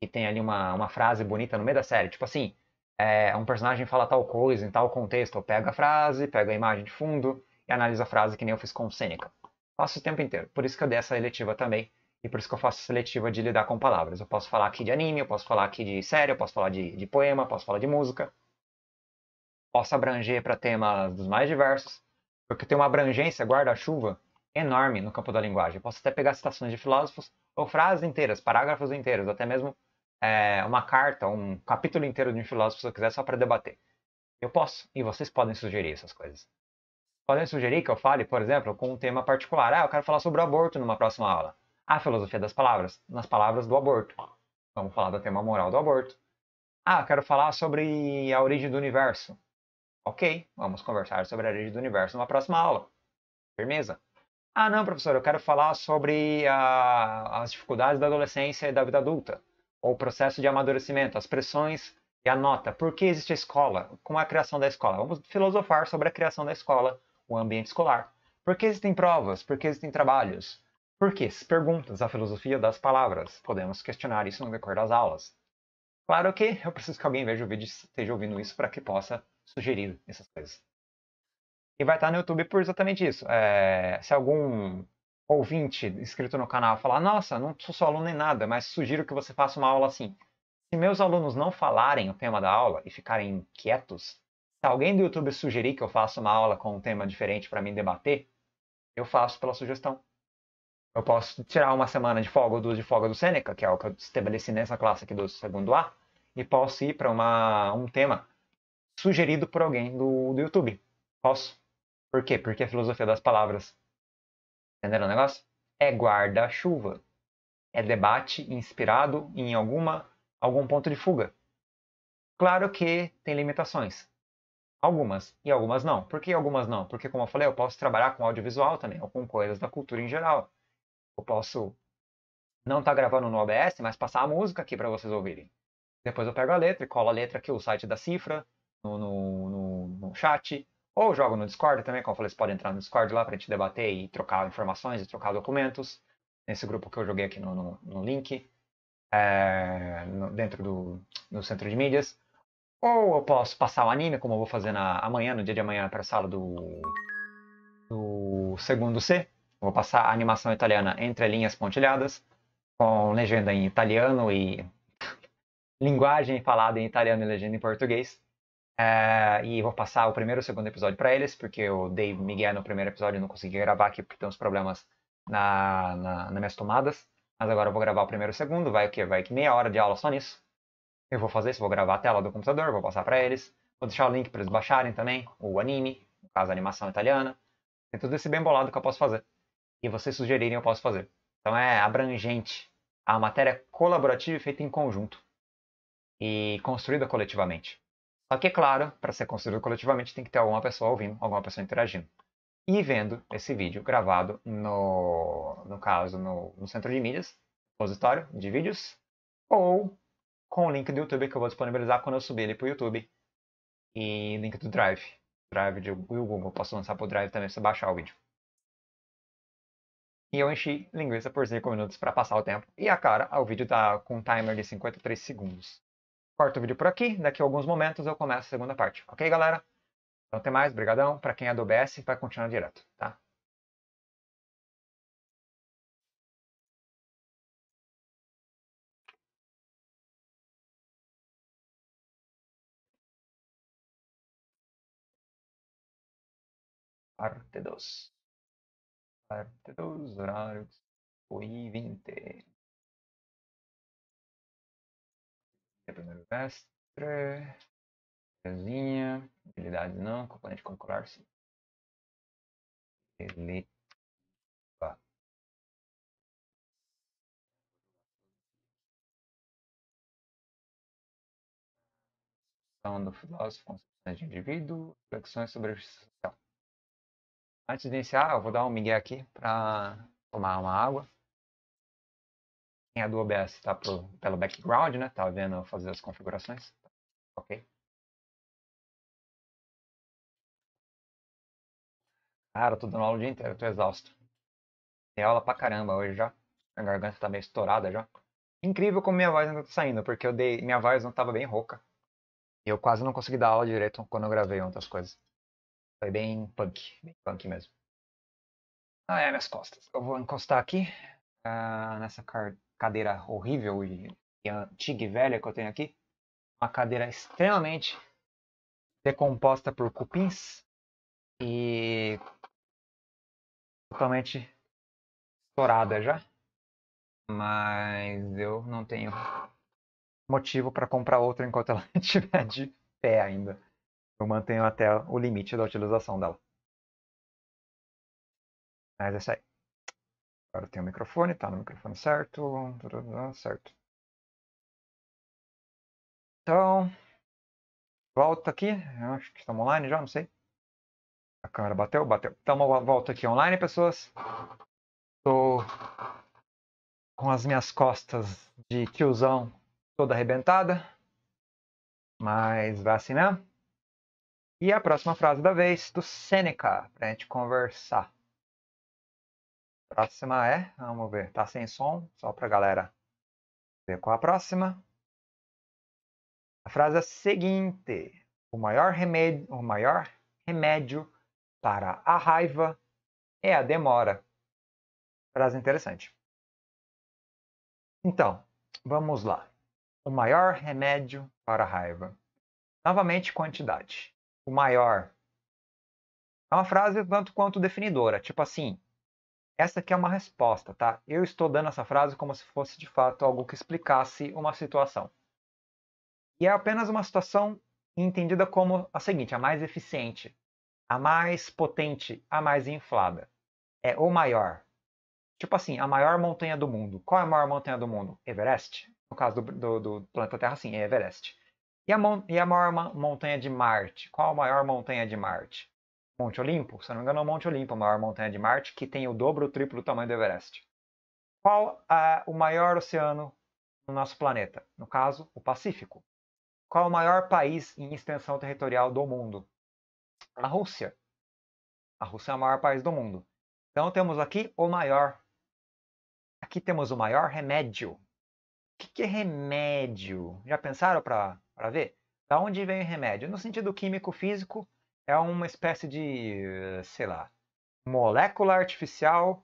e tem ali uma, uma frase bonita no meio da série. Tipo assim, é, um personagem fala tal coisa em tal contexto. Eu pego a frase, pego a imagem de fundo e analiso a frase que nem eu fiz com o Seneca. Faço o tempo inteiro. Por isso que eu dei essa seletiva também. E por isso que eu faço seletiva de lidar com palavras. Eu posso falar aqui de anime, eu posso falar aqui de série, eu posso falar de, de poema, posso falar de música. Posso abranger para temas dos mais diversos. Porque eu tenho uma abrangência, guarda-chuva, enorme no campo da linguagem. Eu posso até pegar citações de filósofos ou frases inteiras, parágrafos inteiros, até mesmo é, uma carta, um capítulo inteiro de um filósofo, se eu quiser, só para debater. Eu posso, e vocês podem sugerir essas coisas. Podem sugerir que eu fale, por exemplo, com um tema particular. Ah, eu quero falar sobre o aborto numa próxima aula. A filosofia das palavras, nas palavras do aborto. Vamos falar do tema moral do aborto. Ah, eu quero falar sobre a origem do universo. Ok, vamos conversar sobre a origem do universo numa próxima aula. Firmeza? Ah, não, professor, eu quero falar sobre a, as dificuldades da adolescência e da vida adulta ou o processo de amadurecimento, as pressões e a nota. Por que existe a escola? Como é a criação da escola? Vamos filosofar sobre a criação da escola, o ambiente escolar. Por que existem provas? Por que existem trabalhos? Por que? Perguntas, a filosofia das palavras. Podemos questionar isso no decorrer das aulas. Claro que eu preciso que alguém veja o vídeo e esteja ouvindo isso para que possa sugerir essas coisas. E vai estar tá no YouTube por exatamente isso. É, se algum ouvinte inscrito no canal falar: Nossa, não sou seu aluno nem nada, mas sugiro que você faça uma aula assim. Se meus alunos não falarem o tema da aula e ficarem quietos, se alguém do YouTube sugerir que eu faça uma aula com um tema diferente para mim debater, eu faço pela sugestão. Eu posso tirar uma semana de folga ou duas de folga do Seneca, que é o que eu estabeleci nessa classe aqui do segundo A, e posso ir para um tema sugerido por alguém do, do YouTube. Posso. Por quê? Porque a filosofia das palavras Entenderam o negócio? É guarda-chuva. É debate inspirado em alguma, algum ponto de fuga. Claro que tem limitações. Algumas e algumas não. Por que algumas não? Porque, como eu falei, eu posso trabalhar com audiovisual também, ou com coisas da cultura em geral. Eu posso não estar tá gravando no OBS, mas passar a música aqui para vocês ouvirem. Depois eu pego a letra e colo a letra aqui, o site da cifra, no, no, no, no chat, ou jogo no Discord também, como eu falei, você pode entrar no Discord lá para a gente debater e trocar informações e trocar documentos. Nesse grupo que eu joguei aqui no, no, no link, é, no, dentro do no centro de mídias. Ou eu posso passar o anime, como eu vou fazer na, amanhã, no dia de amanhã, para a sala do, do segundo C. Vou passar a animação italiana entre linhas pontilhadas, com legenda em italiano e linguagem falada em italiano e legenda em português. Ah, e vou passar o primeiro e o segundo episódio para eles, porque eu dei Miguel no primeiro episódio e não consegui gravar aqui porque tem uns problemas na, na, nas minhas tomadas. Mas agora eu vou gravar o primeiro e o segundo, vai o quê? Vai que meia hora de aula só nisso. Eu vou fazer isso, vou gravar a tela do computador, vou passar para eles. Vou deixar o link para eles baixarem também, o anime, no caso a animação italiana. Tem tudo esse bem bolado que eu posso fazer. E vocês sugerirem eu posso fazer. Então é abrangente. A matéria colaborativa e feita em conjunto. E construída coletivamente. Só que, é claro, para ser construído coletivamente tem que ter alguma pessoa ouvindo, alguma pessoa interagindo. E vendo esse vídeo gravado no, no caso, no, no centro de mídias, repositório de vídeos, ou com o link do YouTube que eu vou disponibilizar quando eu subir ele para o YouTube. E link do Drive. Drive do Google. Posso lançar para o Drive também se baixar o vídeo. E eu enchi linguiça por 5 minutos para passar o tempo. E a é cara, o vídeo está com um timer de 53 segundos corto o vídeo por aqui, daqui a alguns momentos eu começo a segunda parte. Ok, galera? Então até mais, brigadão. Para quem é do OBS, vai continuar direto, tá? Parte 2. Parte 2, horário 8 e 20. primeiro mestre. casinha habilidade não. Componente concular, sim. Ele. Ah. do filósofo, concepções de indivíduo, reflexões sobre a justiça social. Antes de iniciar, eu vou dar um migué aqui para tomar uma água. Quem é do OBS está pelo background, né? Tá vendo eu fazer as configurações. Ok. Cara, eu tô dando aula o dia inteiro, eu tô exausto. Tem aula pra caramba hoje já. Minha garganta tá meio estourada já. Incrível como minha voz ainda tá saindo, porque eu dei. Minha voz não tava bem rouca. E eu quase não consegui dar aula direito quando eu gravei outras coisas. Foi bem punk, bem punk mesmo. Ah, é, minhas costas. Eu vou encostar aqui uh, nessa carta cadeira horrível e, e antiga e velha que eu tenho aqui, uma cadeira extremamente decomposta por cupins e totalmente estourada já. Mas eu não tenho motivo para comprar outra enquanto ela estiver de pé ainda. Eu mantenho até o limite da utilização dela. Mas é isso aí. Agora tem o microfone, tá no microfone certo, certo. Então, volta aqui, Eu acho que estamos online já, não sei. A câmera bateu, bateu. Então, volta aqui online, pessoas. Estou com as minhas costas de tiozão toda arrebentada, mas vai assim mesmo. E a próxima frase da vez, do Seneca, para a gente conversar. Próxima é, vamos ver, tá sem som, só pra galera ver qual a próxima. A frase é a seguinte: o maior remédio, o maior remédio para a raiva é a demora. Frase interessante. Então, vamos lá. O maior remédio para a raiva. Novamente, quantidade. O maior. É uma frase tanto quanto definidora, tipo assim, essa aqui é uma resposta, tá? Eu estou dando essa frase como se fosse de fato algo que explicasse uma situação. E é apenas uma situação entendida como a seguinte: a mais eficiente, a mais potente, a mais inflada. É o maior. Tipo assim, a maior montanha do mundo. Qual é a maior montanha do mundo? Everest. No caso do, do, do planeta Terra, sim, é Everest. E a, mon e a maior montanha de Marte? Qual a maior montanha de Marte? Monte Olimpo, se não me engano é o Monte Olimpo, a maior montanha de Marte, que tem o dobro ou triplo do tamanho do Everest. Qual é o maior oceano no nosso planeta? No caso, o Pacífico. Qual é o maior país em extensão territorial do mundo? A Rússia. A Rússia é o maior país do mundo. Então temos aqui o maior. Aqui temos o maior remédio. O que, que é remédio? Já pensaram para ver? Da onde vem o remédio? No sentido químico-físico, é uma espécie de, sei lá, molécula artificial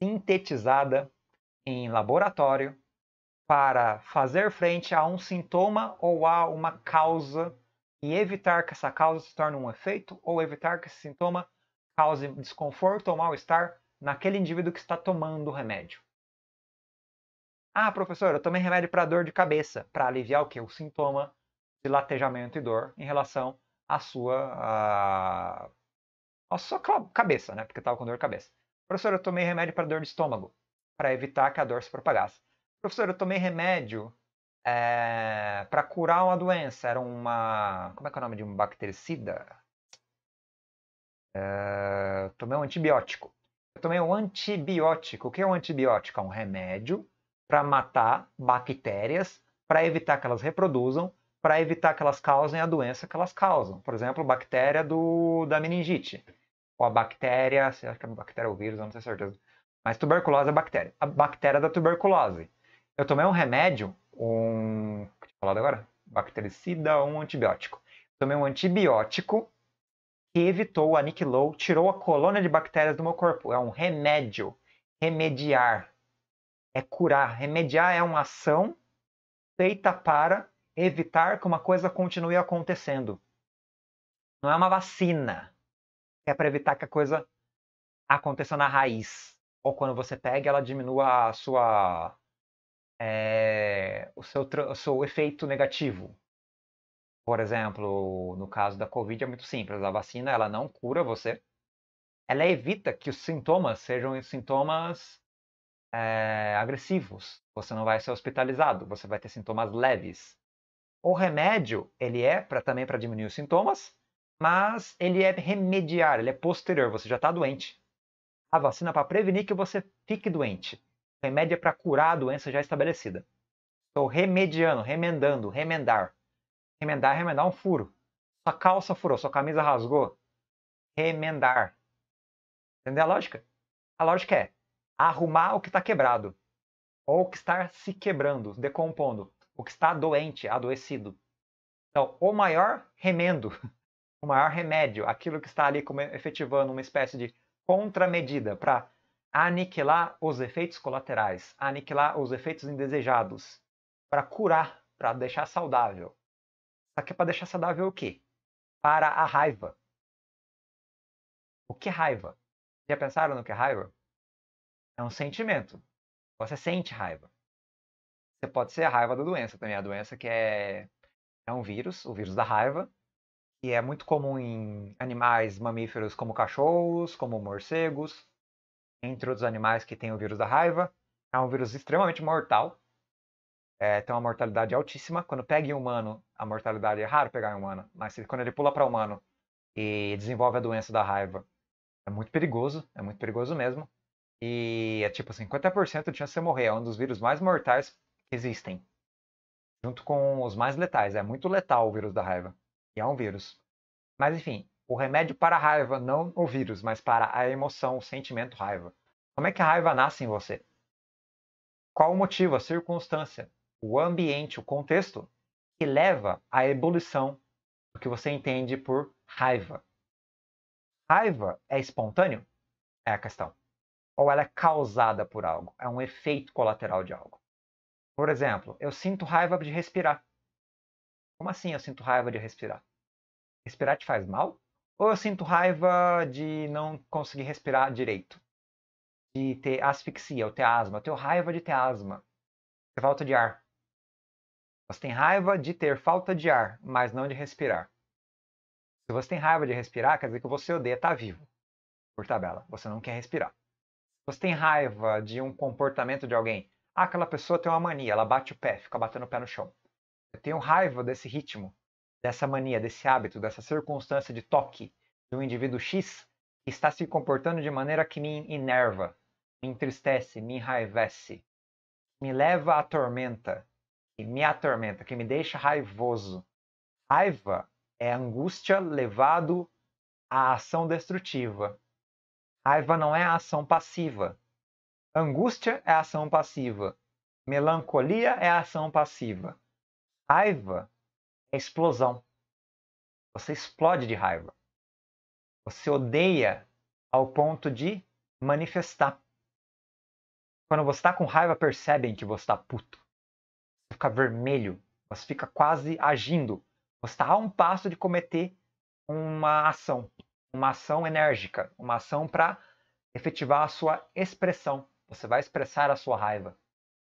sintetizada em laboratório para fazer frente a um sintoma ou a uma causa e evitar que essa causa se torne um efeito ou evitar que esse sintoma cause desconforto ou mal-estar naquele indivíduo que está tomando o remédio. Ah, professor, eu tomei remédio para dor de cabeça, para aliviar o que? O sintoma de latejamento e dor em relação a sua a, a sua cabeça, né? Porque tava estava com dor de cabeça. Professor, eu tomei remédio para dor de estômago, para evitar que a dor se propagasse. Professor, eu tomei remédio é, para curar uma doença. Era uma. Como é que é o nome de um bactericida? É, tomei um antibiótico. Eu tomei um antibiótico. O que é um antibiótico? É um remédio para matar bactérias, para evitar que elas reproduzam para evitar que elas causem a doença que elas causam. Por exemplo, bactéria do, da meningite. Ou a bactéria, acha que é bactéria ou vírus, eu não tenho certeza. Mas tuberculose é bactéria. A bactéria da tuberculose. Eu tomei um remédio, um. que eu falar agora? Bactericida um antibiótico. Tomei um antibiótico que evitou, aniquilou, tirou a colônia de bactérias do meu corpo. É um remédio. Remediar. É curar. Remediar é uma ação feita para evitar que uma coisa continue acontecendo. Não é uma vacina. É para evitar que a coisa aconteça na raiz. Ou quando você pega, ela diminua a sua, é, o, seu, o seu efeito negativo. Por exemplo, no caso da Covid é muito simples. A vacina ela não cura você. Ela evita que os sintomas sejam sintomas é, agressivos. Você não vai ser hospitalizado. Você vai ter sintomas leves. O remédio, ele é pra, também para diminuir os sintomas, mas ele é remediar, ele é posterior, você já está doente. A vacina é para prevenir que você fique doente. O remédio é para curar a doença já estabelecida. Estou remediando, remendando, remendar. Remendar é remendar um furo. Sua calça furou, sua camisa rasgou. Remendar. Entendeu a lógica? A lógica é arrumar o que está quebrado. Ou o que está se quebrando, decompondo o que está doente, adoecido. Então, o maior remendo, o maior remédio, aquilo que está ali como efetivando uma espécie de contramedida para aniquilar os efeitos colaterais, aniquilar os efeitos indesejados, para curar, para deixar saudável. Só que para deixar saudável o quê? Para a raiva. O que é raiva? Já pensaram no que é raiva? É um sentimento. Você sente raiva. Você pode ser a raiva da doença também. A doença que é, é um vírus, o vírus da raiva, que é muito comum em animais mamíferos como cachorros, como morcegos, entre outros animais que têm o vírus da raiva. É um vírus extremamente mortal. É, tem uma mortalidade altíssima. Quando pega em humano, a mortalidade é raro pegar em humano, mas quando ele pula para humano e desenvolve a doença da raiva, é muito perigoso, é muito perigoso mesmo. E é tipo 50% assim, de chance de você morrer. É um dos vírus mais mortais existem. Junto com os mais letais. É muito letal o vírus da raiva. E é um vírus. Mas enfim, o remédio para a raiva, não o vírus, mas para a emoção, o sentimento raiva. Como é que a raiva nasce em você? Qual o motivo, a circunstância, o ambiente, o contexto que leva à ebulição do que você entende por raiva? Raiva é espontâneo? É a questão. Ou ela é causada por algo, é um efeito colateral de algo. Por exemplo, eu sinto raiva de respirar. Como assim eu sinto raiva de respirar? Respirar te faz mal? Ou eu sinto raiva de não conseguir respirar direito? De ter asfixia, ou ter asma. Eu tenho raiva de ter asma. Ter falta de ar. Você tem raiva de ter falta de ar, mas não de respirar. Se você tem raiva de respirar, quer dizer que você odeia estar tá vivo. Por tabela, você não quer respirar. Se você tem raiva de um comportamento de alguém, aquela pessoa tem uma mania, ela bate o pé, fica batendo o pé no chão. Eu tenho raiva desse ritmo, dessa mania, desse hábito, dessa circunstância de toque de um indivíduo X que está se comportando de maneira que me enerva, me entristece, me enraivece, me leva à tormenta, que me atormenta, que me deixa raivoso. Raiva é angústia levado à ação destrutiva. Raiva não é a ação passiva. Angústia é ação passiva. Melancolia é ação passiva. Raiva é explosão. Você explode de raiva. Você odeia ao ponto de manifestar. Quando você está com raiva, percebem que você está puto. Você fica vermelho. Você fica quase agindo. Você está a um passo de cometer uma ação. Uma ação enérgica. Uma ação para efetivar a sua expressão. Você vai expressar a sua raiva.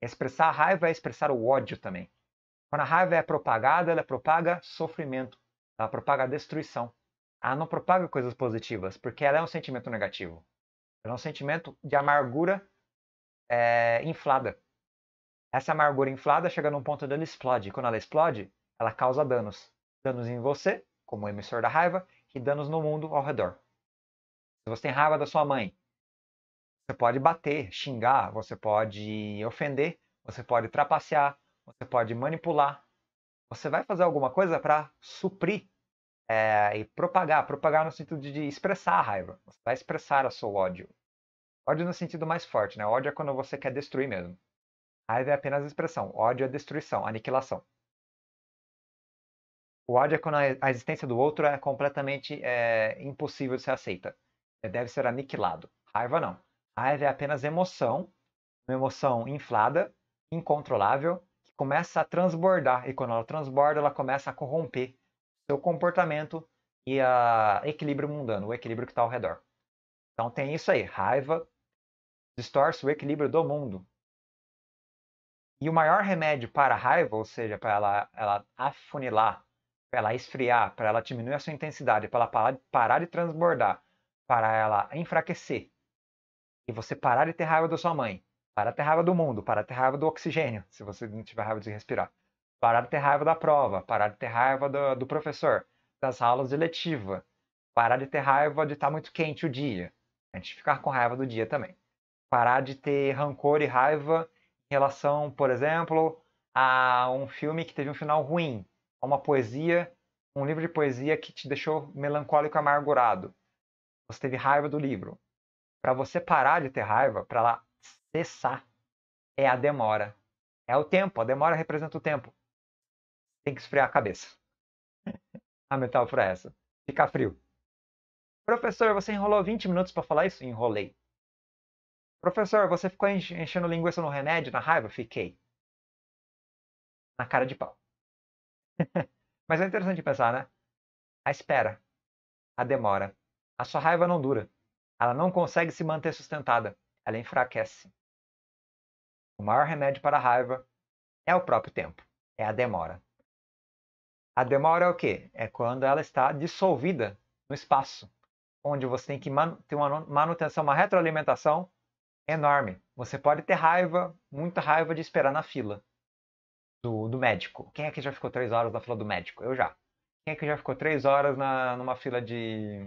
Expressar a raiva é expressar o ódio também. Quando a raiva é propagada, ela propaga sofrimento, ela propaga destruição. Ela não propaga coisas positivas, porque ela é um sentimento negativo. Ela é um sentimento de amargura é, inflada. Essa amargura inflada chega num ponto onde ela explode. Quando ela explode, ela causa danos. Danos em você, como emissor da raiva, e danos no mundo ao redor. Se você tem raiva da sua mãe, você pode bater, xingar, você pode ofender, você pode trapacear, você pode manipular. Você vai fazer alguma coisa para suprir é, e propagar propagar no sentido de expressar a raiva. Você vai expressar o seu ódio. Ódio no sentido mais forte, né? Ódio é quando você quer destruir mesmo. Raiva é apenas expressão. Ódio é destruição, aniquilação. O ódio é quando a existência do outro é completamente é, impossível de ser aceita. Ele deve ser aniquilado. Raiva não raiva é apenas emoção, uma emoção inflada, incontrolável, que começa a transbordar. E quando ela transborda, ela começa a corromper seu comportamento e o equilíbrio mundano, o equilíbrio que está ao redor. Então tem isso aí. Raiva distorce o equilíbrio do mundo. E o maior remédio para a raiva, ou seja, para ela, ela afunilar, para ela esfriar, para ela diminuir a sua intensidade, para ela parar de transbordar, para ela enfraquecer, e você parar de ter raiva da sua mãe, parar de ter raiva do mundo, parar de ter raiva do oxigênio, se você não tiver raiva de respirar, parar de ter raiva da prova, parar de ter raiva do, do professor, das aulas de letiva, parar de ter raiva de estar muito quente o dia, a gente ficar com raiva do dia também, parar de ter rancor e raiva em relação, por exemplo, a um filme que teve um final ruim, a uma poesia, um livro de poesia que te deixou melancólico e amargurado. Você teve raiva do livro para você parar de ter raiva, para ela cessar, é a demora. É o tempo, a demora representa o tempo. Tem que esfriar a cabeça. a metáfora é essa. Ficar frio. Professor, você enrolou 20 minutos para falar isso? Enrolei. Professor, você ficou enchendo linguiça no remédio, na raiva? Fiquei. Na cara de pau. Mas é interessante pensar, né? A espera, a demora. A sua raiva não dura. Ela não consegue se manter sustentada, ela enfraquece. O maior remédio para a raiva é o próprio tempo, é a demora. A demora é o quê? É quando ela está dissolvida no espaço, onde você tem que ter uma manutenção, uma retroalimentação enorme. Você pode ter raiva, muita raiva de esperar na fila do, do médico. Quem é que já ficou três horas na fila do médico? Eu já. Quem é que já ficou três horas na, numa fila de,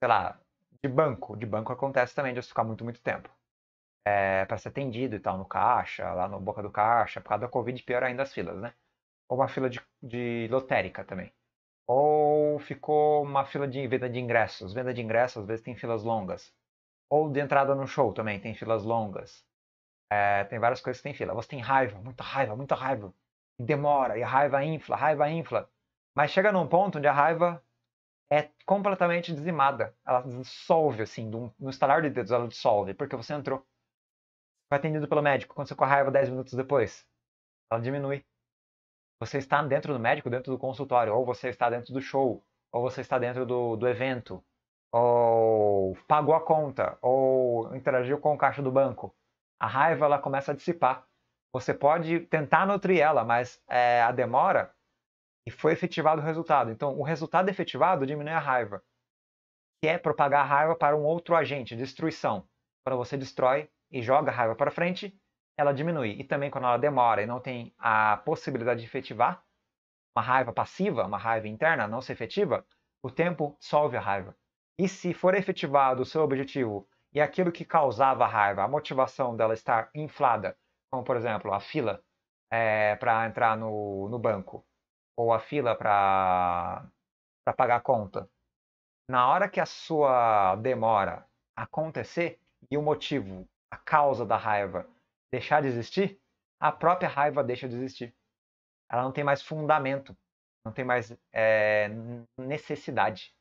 sei lá, de banco. De banco acontece também de você ficar muito, muito tempo. É, para ser atendido e tal, no caixa, lá no boca do caixa, por causa da Covid, pior ainda as filas, né? Ou uma fila de, de lotérica também. Ou ficou uma fila de venda de ingressos. Venda de ingressos, às vezes, tem filas longas. Ou de entrada no show também, tem filas longas. É, tem várias coisas que tem fila. Você tem raiva, muita raiva, muita raiva. E demora, e a raiva infla, raiva infla. Mas chega num ponto onde a raiva é completamente dizimada. Ela dissolve, assim, no estalar de dedos ela dissolve, porque você entrou. Foi atendido pelo médico, aconteceu com a raiva 10 minutos depois. Ela diminui. Você está dentro do médico, dentro do consultório, ou você está dentro do show, ou você está dentro do, do evento, ou pagou a conta, ou interagiu com o caixa do banco. A raiva ela começa a dissipar. Você pode tentar nutrir ela, mas é, a demora e foi efetivado o resultado. Então, o resultado efetivado diminui a raiva, que é propagar a raiva para um outro agente, destruição. Quando você destrói e joga a raiva para frente, ela diminui. E também quando ela demora e não tem a possibilidade de efetivar, uma raiva passiva, uma raiva interna, não se efetiva, o tempo solve a raiva. E se for efetivado o seu objetivo e aquilo que causava a raiva, a motivação dela estar inflada, como por exemplo a fila é, eh, para entrar no, no banco, ou a fila para pagar a conta, na hora que a sua demora acontecer e o motivo, a causa da raiva deixar de existir, a própria raiva deixa de existir. Ela não tem mais fundamento, não tem mais é, necessidade.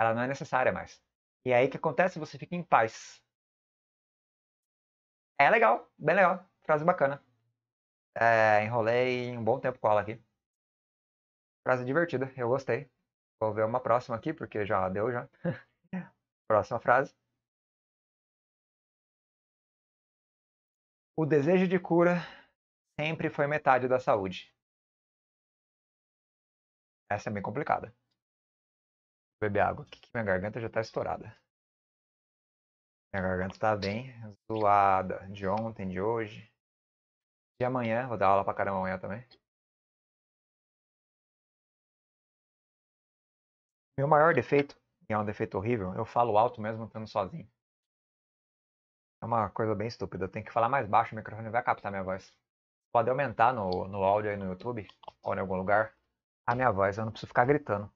Ela não é necessária mais. E aí o que acontece? Você fica em paz. É legal, bem legal, frase bacana. É, enrolei um bom tempo com ela aqui. Frase divertida, eu gostei. Vou ver uma próxima aqui, porque já deu já. próxima frase. O desejo de cura sempre foi metade da saúde. Essa é bem complicada. Vou beber água aqui, que minha garganta já está estourada. Minha garganta está bem zoada de ontem, de hoje. De amanhã, vou dar aula pra caramba amanhã também. Meu maior defeito, e é um defeito horrível, eu falo alto mesmo estando sozinho. É uma coisa bem estúpida. Eu tenho que falar mais baixo, o microfone vai captar minha voz. Pode aumentar no, no áudio aí no YouTube, ou em algum lugar, a minha voz. Eu não preciso ficar gritando.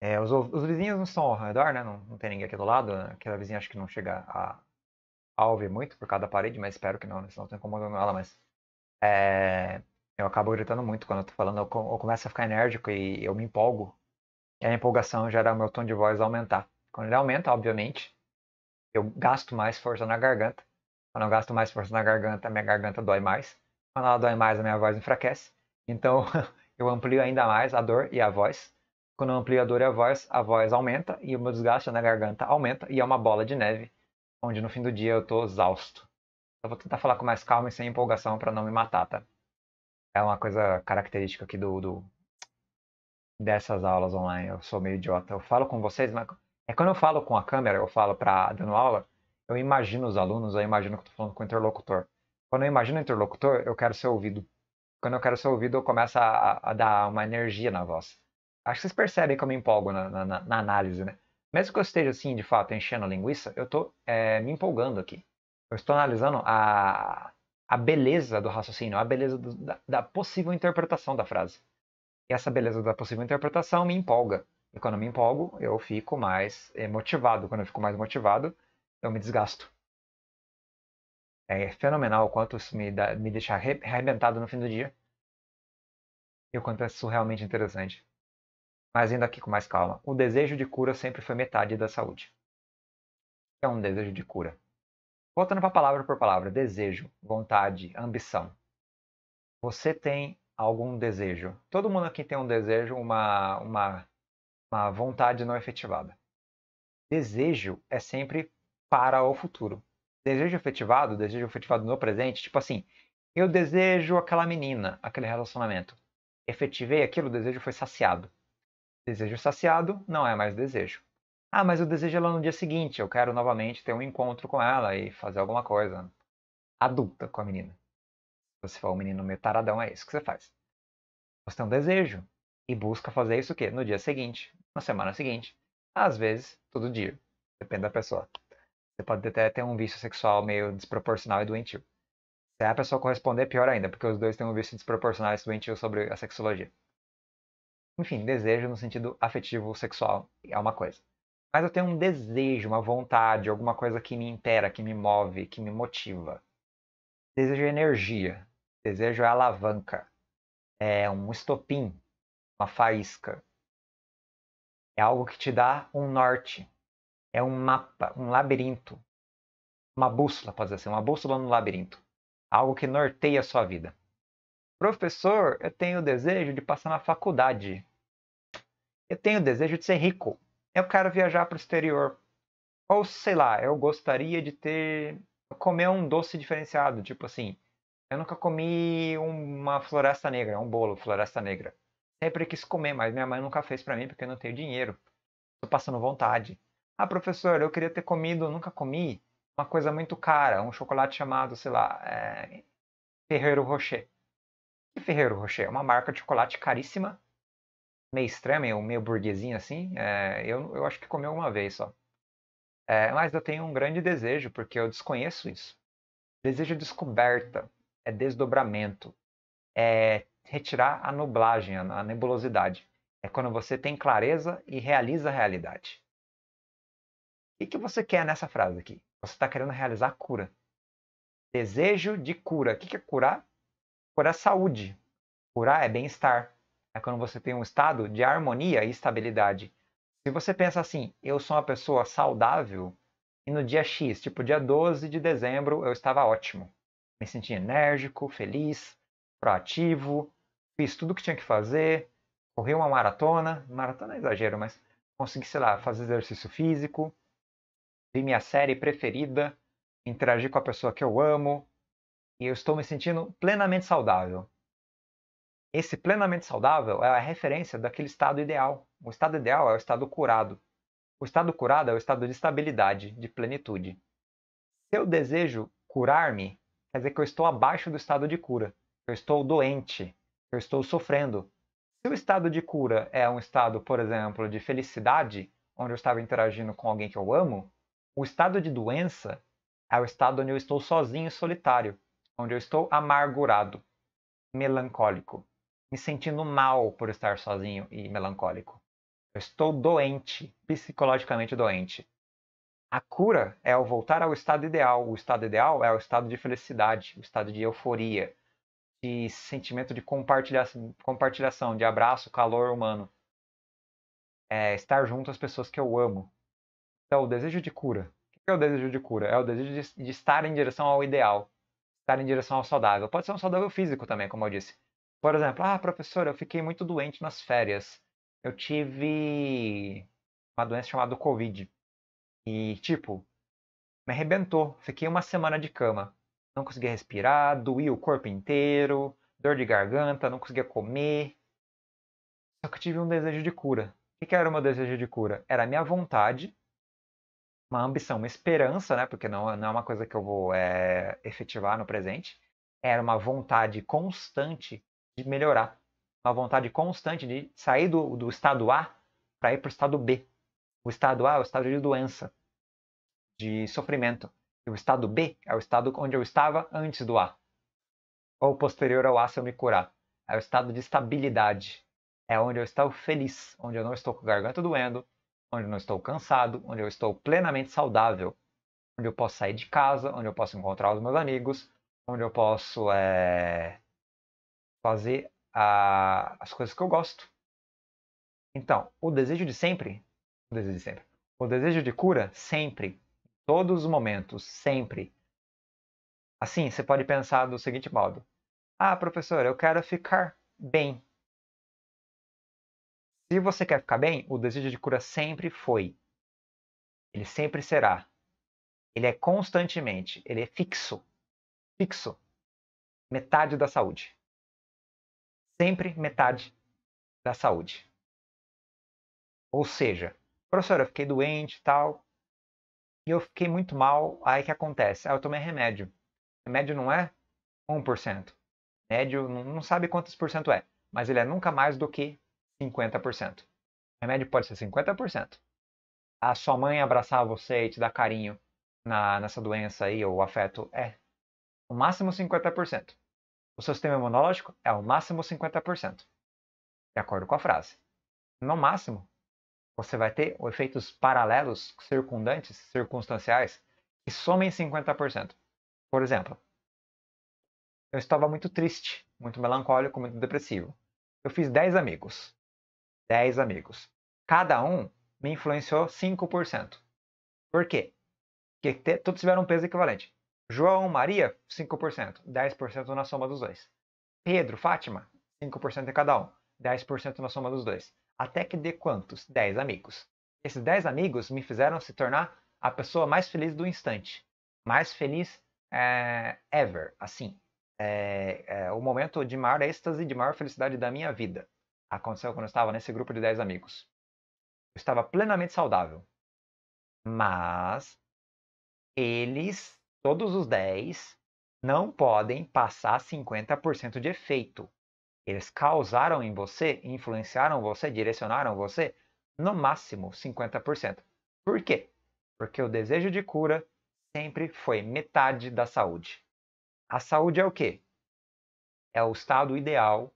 É, os, os, vizinhos não estão ao redor, né? Não, não tem ninguém aqui do lado. Aquela vizinha acho que não chega a, a ouvir muito por causa da parede, mas espero que não, né? senão estou incomodando ela. Mas é, eu acabo gritando muito quando eu tô falando. Eu, eu começo a ficar enérgico e eu me empolgo e a empolgação gera o meu tom de voz aumentar. Quando ele aumenta, obviamente, eu gasto mais força na garganta. Quando eu gasto mais força na garganta, minha garganta dói mais. Quando ela dói mais, a minha voz enfraquece. Então, eu amplio ainda mais a dor e a voz. Quando eu amplio a dor e a voz, a voz aumenta e o meu desgaste na garganta aumenta e é uma bola de neve, onde no fim do dia eu estou exausto. Eu vou tentar falar com mais calma e sem empolgação para não me matar, tá? É uma coisa característica aqui do, do, dessas aulas online. Eu sou meio idiota. Eu falo com vocês, mas é quando eu falo com a câmera, eu falo para dando aula, eu imagino os alunos, eu imagino que estou falando com o interlocutor. Quando eu imagino o interlocutor, eu quero ser ouvido. Quando eu quero ser ouvido, eu começo a, a dar uma energia na voz. Acho que vocês percebem que eu me empolgo na, na, na análise, né? Mesmo que eu esteja, assim, de fato, enchendo a linguiça, eu estou é, me empolgando aqui. Eu estou analisando a, a beleza do raciocínio, a beleza do, da, da possível interpretação da frase. E essa beleza da possível interpretação me empolga. E quando me empolgo, eu fico mais eh, motivado. Quando eu fico mais motivado, eu me desgasto. É fenomenal o quanto isso me, dá, me deixa arrebentado no fim do dia. E o quanto é surrealmente interessante. Mas ainda aqui com mais calma. O desejo de cura sempre foi metade da saúde. É um desejo de cura. Voltando para palavra por palavra. Desejo, vontade, ambição. Você tem algum desejo. Todo mundo aqui tem um desejo, uma, uma, uma vontade não efetivada. Desejo é sempre para o futuro. Desejo efetivado, desejo efetivado no presente, tipo assim, eu desejo aquela menina, aquele relacionamento. Efetivei aquilo, o desejo foi saciado. Desejo saciado não é mais desejo. Ah, mas eu desejo ela no dia seguinte, eu quero novamente ter um encontro com ela e fazer alguma coisa adulta com a menina. Então, se for um menino meio taradão, é isso que você faz. Você tem um desejo e busca fazer isso o quê? No dia seguinte, na semana seguinte, às vezes todo dia, depende da pessoa. Você pode até ter um vício sexual meio desproporcional e doentio. Se a pessoa corresponder, pior ainda, porque os dois têm um vício desproporcional e doentio sobre a sexologia. Enfim, desejo no sentido afetivo, sexual, é uma coisa. Mas eu tenho um desejo, uma vontade, alguma coisa que me impera, que me move, que me motiva. Desejo é energia, Desejo é alavanca, é um estopim, uma faísca. É algo que te dá um norte, é um mapa, um labirinto, uma bússola, pode ser, assim, uma bússola no labirinto, algo que norteia a sua vida. Professor, eu tenho o desejo de passar na faculdade. Eu tenho o desejo de ser rico. Eu quero viajar para o exterior. Ou sei lá, eu gostaria de ter comer um doce diferenciado, tipo assim, eu nunca comi uma floresta negra, um bolo floresta negra. Sempre quis comer, mas minha mãe nunca fez para mim porque eu não tenho dinheiro. Tô passando vontade. Ah, professor, eu queria ter comido, nunca comi uma coisa muito cara, um chocolate chamado, sei lá, é... Ferreiro Rocher. Que Ferreiro Rocher é uma marca de chocolate caríssima, meio estranha, meio, meio burguesinha assim. É... eu, eu acho que comi uma vez só. É... mas eu tenho um grande desejo, porque eu desconheço isso. Desejo descoberta é desdobramento, é retirar a nublagem, a nebulosidade. É quando você tem clareza e realiza a realidade. O que você quer nessa frase aqui? Você está querendo realizar a cura. Desejo de cura. O que é curar? Curar saúde. Curar é bem-estar. É quando você tem um estado de harmonia e estabilidade. Se você pensa assim, eu sou uma pessoa saudável, e no dia X, tipo dia 12 de dezembro, eu estava ótimo me senti enérgico, feliz, proativo, fiz tudo o que tinha que fazer, corri uma maratona, maratona é exagero, mas consegui, sei lá, fazer exercício físico, vi minha série preferida, interagi com a pessoa que eu amo e eu estou me sentindo plenamente saudável. Esse plenamente saudável é a referência daquele estado ideal. O estado ideal é o estado curado. O estado curado é o estado de estabilidade, de plenitude. Se eu desejo curar-me, quer dizer que eu estou abaixo do estado de cura, eu estou doente, eu estou sofrendo. Se o estado de cura é um estado, por exemplo, de felicidade, onde eu estava interagindo com alguém que eu amo, o estado de doença é o estado onde eu estou sozinho e solitário, onde eu estou amargurado, melancólico, me sentindo mal por estar sozinho e melancólico. Eu estou doente, psicologicamente doente. A cura é o voltar ao estado ideal. O estado ideal é o estado de felicidade, o estado de euforia, de sentimento de compartilhação, compartilhação de abraço, calor humano. É estar junto às pessoas que eu amo. Então, o desejo de cura. O que é o desejo de cura? É o desejo de, de estar em direção ao ideal, estar em direção ao saudável. Pode ser um saudável físico também, como eu disse. Por exemplo, ah, professor, eu fiquei muito doente nas férias. Eu tive uma doença chamada Covid. E, tipo, me arrebentou. Fiquei uma semana de cama. Não conseguia respirar, doía o corpo inteiro, dor de garganta, não conseguia comer. Só que eu tive um desejo de cura. O que era o meu desejo de cura? Era a minha vontade, uma ambição, uma esperança, né? Porque não, é, não é uma coisa que eu vou é, efetivar no presente. Era uma vontade constante de melhorar. Uma vontade constante de sair do, do estado A para ir para o estado B. O estado A é o estado de doença, de sofrimento. E o estado B é o estado onde eu estava antes do A. Ou posterior ao A se eu me curar. É o estado de estabilidade. É onde eu estou feliz, onde eu não estou com a garganta doendo, onde eu não estou cansado, onde eu estou plenamente saudável, onde eu posso sair de casa, onde eu posso encontrar os meus amigos, onde eu posso é, fazer a, as coisas que eu gosto. Então, o desejo de sempre o desejo de sempre. O desejo de cura, sempre. Todos os momentos, sempre. Assim, você pode pensar do seguinte modo: Ah, professor, eu quero ficar bem. Se você quer ficar bem, o desejo de cura sempre foi. Ele sempre será. Ele é constantemente. Ele é fixo. Fixo. Metade da saúde. Sempre metade da saúde. Ou seja, professora, eu fiquei doente e tal, e eu fiquei muito mal, aí que acontece? Aí ah, eu tomei remédio. Remédio não é 1%. Remédio não sabe quantos por cento é, mas ele é nunca mais do que 50%. Remédio pode ser 50%. A sua mãe abraçar você e te dar carinho na, nessa doença aí, ou afeto, é o máximo 50%. O seu sistema imunológico é o máximo 50%. De acordo com a frase. No máximo, você vai ter efeitos paralelos circundantes, circunstanciais, que somem 50%. Por exemplo, eu estava muito triste, muito melancólico, muito depressivo. Eu fiz 10 amigos. 10 amigos. Cada um me influenciou 5%. Por quê? Porque todos tiveram um peso equivalente. João, Maria, 5%. 10% na soma dos dois. Pedro, Fátima, 5% em cada um. 10% na soma dos dois até que dê quantos? 10 amigos. Esses 10 amigos me fizeram se tornar a pessoa mais feliz do instante. Mais feliz é, ever, assim. É, é, o momento de maior êxtase, de maior felicidade da minha vida. Aconteceu quando eu estava nesse grupo de 10 amigos. Eu estava plenamente saudável. Mas eles, todos os 10, não podem passar 50% de efeito. Eles causaram em você, influenciaram você, direcionaram você no máximo 50%. Por quê? Porque o desejo de cura sempre foi metade da saúde. A saúde é o quê? É o estado ideal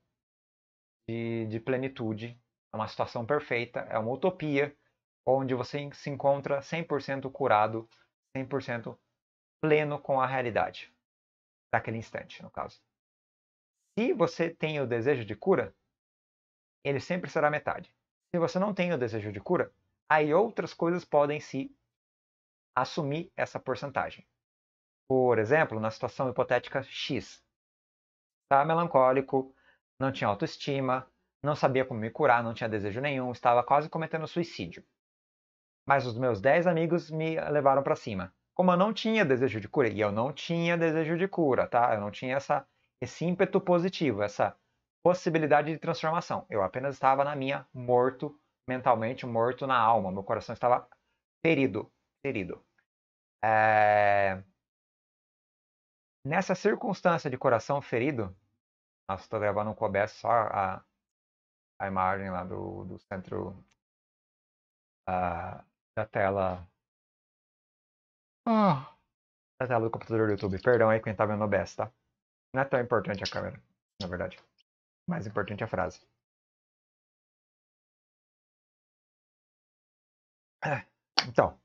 de, de plenitude, é uma situação perfeita, é uma utopia onde você se encontra 100% curado, 100% pleno com a realidade, daquele instante, no caso. Se você tem o desejo de cura, ele sempre será metade. Se você não tem o desejo de cura, aí outras coisas podem se assumir essa porcentagem. Por exemplo, na situação hipotética X. Estava melancólico, não tinha autoestima, não sabia como me curar, não tinha desejo nenhum, estava quase cometendo suicídio. Mas os meus 10 amigos me levaram para cima. Como eu não tinha desejo de cura, e eu não tinha desejo de cura, tá? Eu não tinha essa esse ímpeto positivo, essa possibilidade de transformação. Eu apenas estava na minha morto mentalmente, morto na alma. Meu coração estava ferido, ferido. É... Nessa circunstância de coração ferido, nossa, estou gravando um coberto só a, a imagem lá do, do centro uh, da tela. Ah, da tela do computador do YouTube. Perdão aí quem está vendo o OBS, tá? Não é tão importante a câmera, na verdade. Mais importante é a frase. É, então,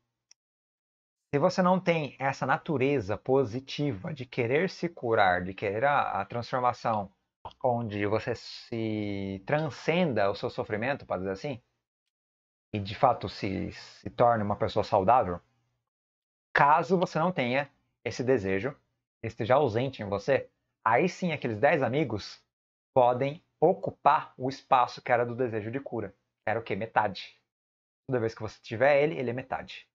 se você não tem essa natureza positiva de querer se curar, de querer a, a transformação, onde você se transcenda o seu sofrimento, para dizer assim, e de fato se, se torne uma pessoa saudável, caso você não tenha esse desejo, esteja ausente em você, Aí sim, aqueles 10 amigos podem ocupar o espaço que era do desejo de cura. Era o quê? Metade. Toda vez que você tiver ele, ele é metade.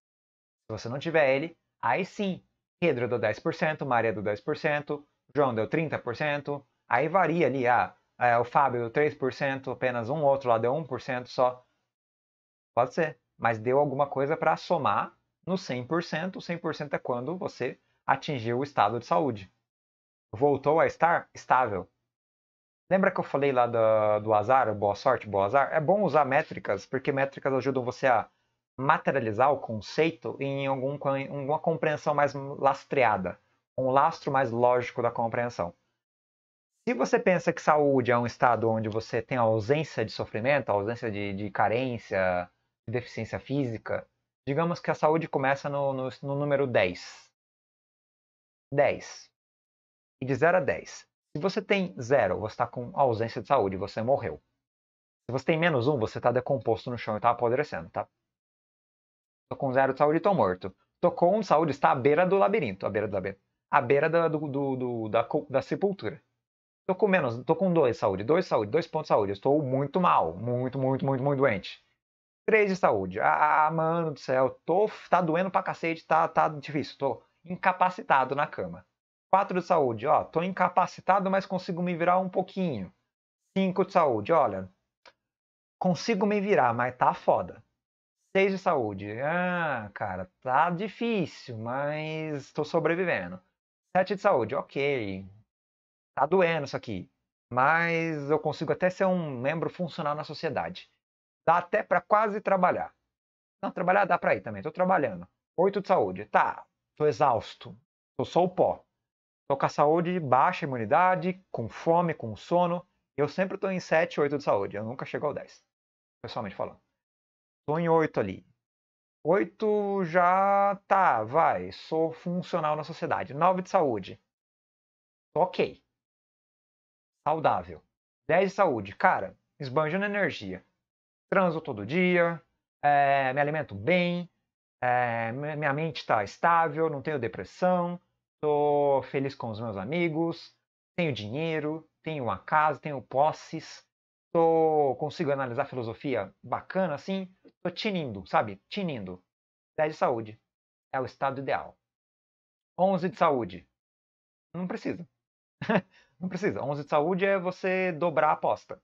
Se você não tiver ele, aí sim, Pedro deu 10%, Maria deu 10%, João deu 30%, aí varia ali, ah, é, o Fábio deu 3%, apenas um outro lá deu 1% só. Pode ser, mas deu alguma coisa para somar no 100%. O 100% é quando você atingiu o estado de saúde voltou a estar estável. Lembra que eu falei lá do, do azar, boa sorte, boa azar? É bom usar métricas, porque métricas ajudam você a materializar o conceito em algum, em alguma compreensão mais lastreada, um lastro mais lógico da compreensão. Se você pensa que saúde é um estado onde você tem ausência de sofrimento, ausência de, de carência, de deficiência física, digamos que a saúde começa no, no, no número 10. 10 e de 0 a 10. Se você tem 0, você está com ausência de saúde, você morreu. Se você tem menos 1, você está decomposto no chão e está apodrecendo, tá? Tô com 0 de saúde e tô morto. Tô com saúde, está à beira do labirinto, à beira do labirinto. À beira da, do, do, do, da, da sepultura. Tô com menos, tô com 2 saúde, 2 saúde, 2 pontos de saúde. Eu estou muito mal, muito, muito, muito, muito doente. 3 de saúde. Ah, ah, ah, mano do céu, tô, tá doendo pra cacete, tá, tá difícil, tô incapacitado na cama. 4 de saúde, ó, tô incapacitado, mas consigo me virar um pouquinho. 5 de saúde, olha, consigo me virar, mas tá foda. 6 de saúde, ah, cara, tá difícil, mas tô sobrevivendo. 7 de saúde, ok, tá doendo isso aqui, mas eu consigo até ser um membro funcional na sociedade. Dá até para quase trabalhar. Não, trabalhar dá pra ir também, tô trabalhando. 8 de saúde, tá, tô exausto, tô só o pó. Tô com a saúde baixa, imunidade, com fome, com sono. Eu sempre tô em 7, 8 de saúde. Eu nunca chego ao 10, pessoalmente falando. Tô em 8 ali. 8 já tá, vai. Sou funcional na sociedade. 9 de saúde. Tô ok. Saudável. 10 de saúde. Cara, esbanjo na energia. Transo todo dia. É, me alimento bem. É, minha mente está estável. Não tenho depressão tô feliz com os meus amigos, tenho dinheiro, tenho a casa, tenho posses, tô, consigo analisar filosofia bacana assim, tô tinindo, sabe? Tinindo. 10 de saúde. É o estado ideal. 11 de saúde. Não precisa. Não precisa. 11 de saúde é você dobrar a aposta.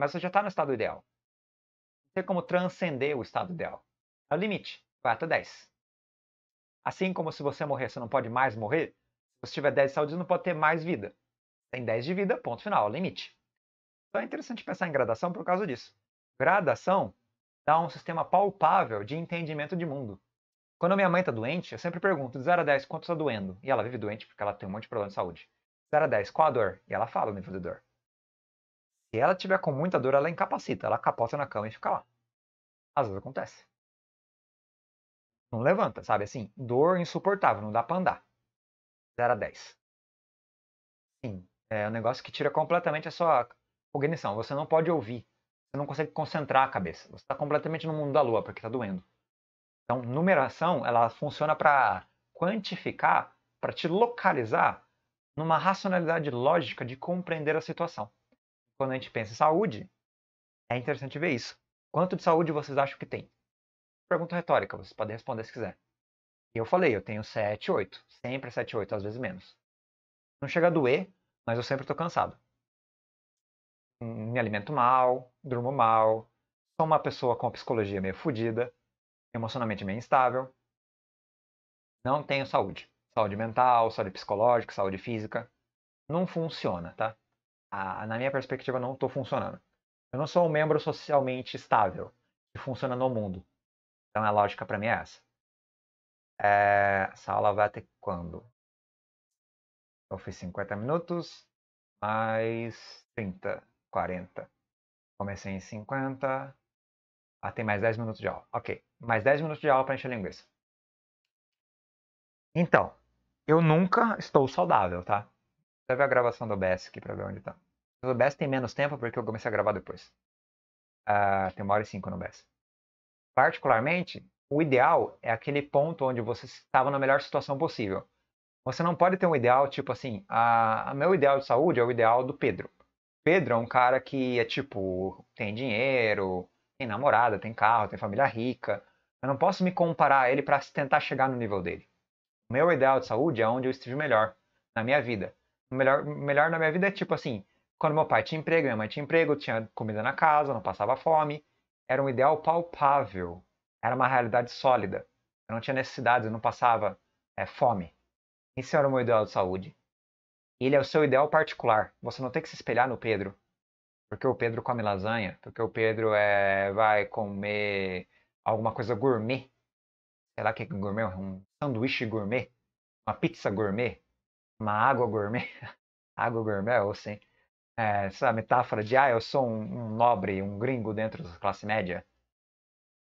Mas você já está no estado ideal. Não tem como transcender o estado ideal. É o limite. Vai até 10. Assim como se você morrer, você não pode mais morrer, se você tiver 10 de saúde, você não pode ter mais vida. Tem 10 de vida, ponto final, limite. Então é interessante pensar em gradação por causa disso. Gradação dá um sistema palpável de entendimento de mundo. Quando minha mãe está doente, eu sempre pergunto de 0 a 10 quanto está doendo. E ela vive doente porque ela tem um monte de problema de saúde. 0 a 10, qual a dor? E ela fala o nível de dor. Se ela tiver com muita dor, ela incapacita, ela capota na cama e fica lá. Às vezes acontece não levanta, sabe? Assim, dor insuportável, não dá pra andar. 0 a 10. Sim, é um negócio que tira completamente a sua cognição. Você não pode ouvir, você não consegue concentrar a cabeça. Você está completamente no mundo da lua, porque está doendo. Então, numeração, ela funciona para quantificar, para te localizar numa racionalidade lógica de compreender a situação. Quando a gente pensa em saúde, é interessante ver isso. Quanto de saúde vocês acham que tem? Pergunta retórica, Você pode responder se quiser. E eu falei, eu tenho 7, 8. Sempre 7, é 8, às vezes menos. Não chega a doer, mas eu sempre estou cansado. Me alimento mal, durmo mal, sou uma pessoa com a psicologia meio fodida, emocionalmente meio instável. Não tenho saúde. Saúde mental, saúde psicológica, saúde física. Não funciona, tá? Ah, na minha perspectiva, não estou funcionando. Eu não sou um membro socialmente estável que funciona no mundo. Então a lógica para mim é essa. É, essa aula vai até quando? Eu fiz 50 minutos, mais 30, 40. Comecei em 50. Ah, tem mais 10 minutos de aula. Ok, mais 10 minutos de aula para encher a linguiça. Então, eu nunca estou saudável, tá? Você ver a gravação do OBS aqui para ver onde tá. O OBS tem menos tempo porque eu comecei a gravar depois. Uh, tem uma hora e cinco no OBS particularmente, o ideal é aquele ponto onde você estava na melhor situação possível. Você não pode ter um ideal tipo assim, a, ah, a meu ideal de saúde é o ideal do Pedro. Pedro é um cara que é tipo, tem dinheiro, tem namorada, tem carro, tem família rica. Eu não posso me comparar a ele para tentar chegar no nível dele. O meu ideal de saúde é onde eu estive melhor na minha vida. O melhor, melhor na minha vida é tipo assim, quando meu pai tinha emprego, minha mãe tinha emprego, tinha comida na casa, não passava fome era um ideal palpável, era uma realidade sólida. Eu não tinha necessidades, eu não passava é, fome. Esse era o meu ideal de saúde. Ele é o seu ideal particular. Você não tem que se espelhar no Pedro. Porque o Pedro come lasanha, porque o Pedro é, vai comer alguma coisa gourmet. Sei lá o que é gourmet, um sanduíche gourmet, uma pizza gourmet, uma água gourmet. água gourmet, é ou sim é, essa metáfora de, ah, eu sou um, um nobre, um gringo dentro da classe média,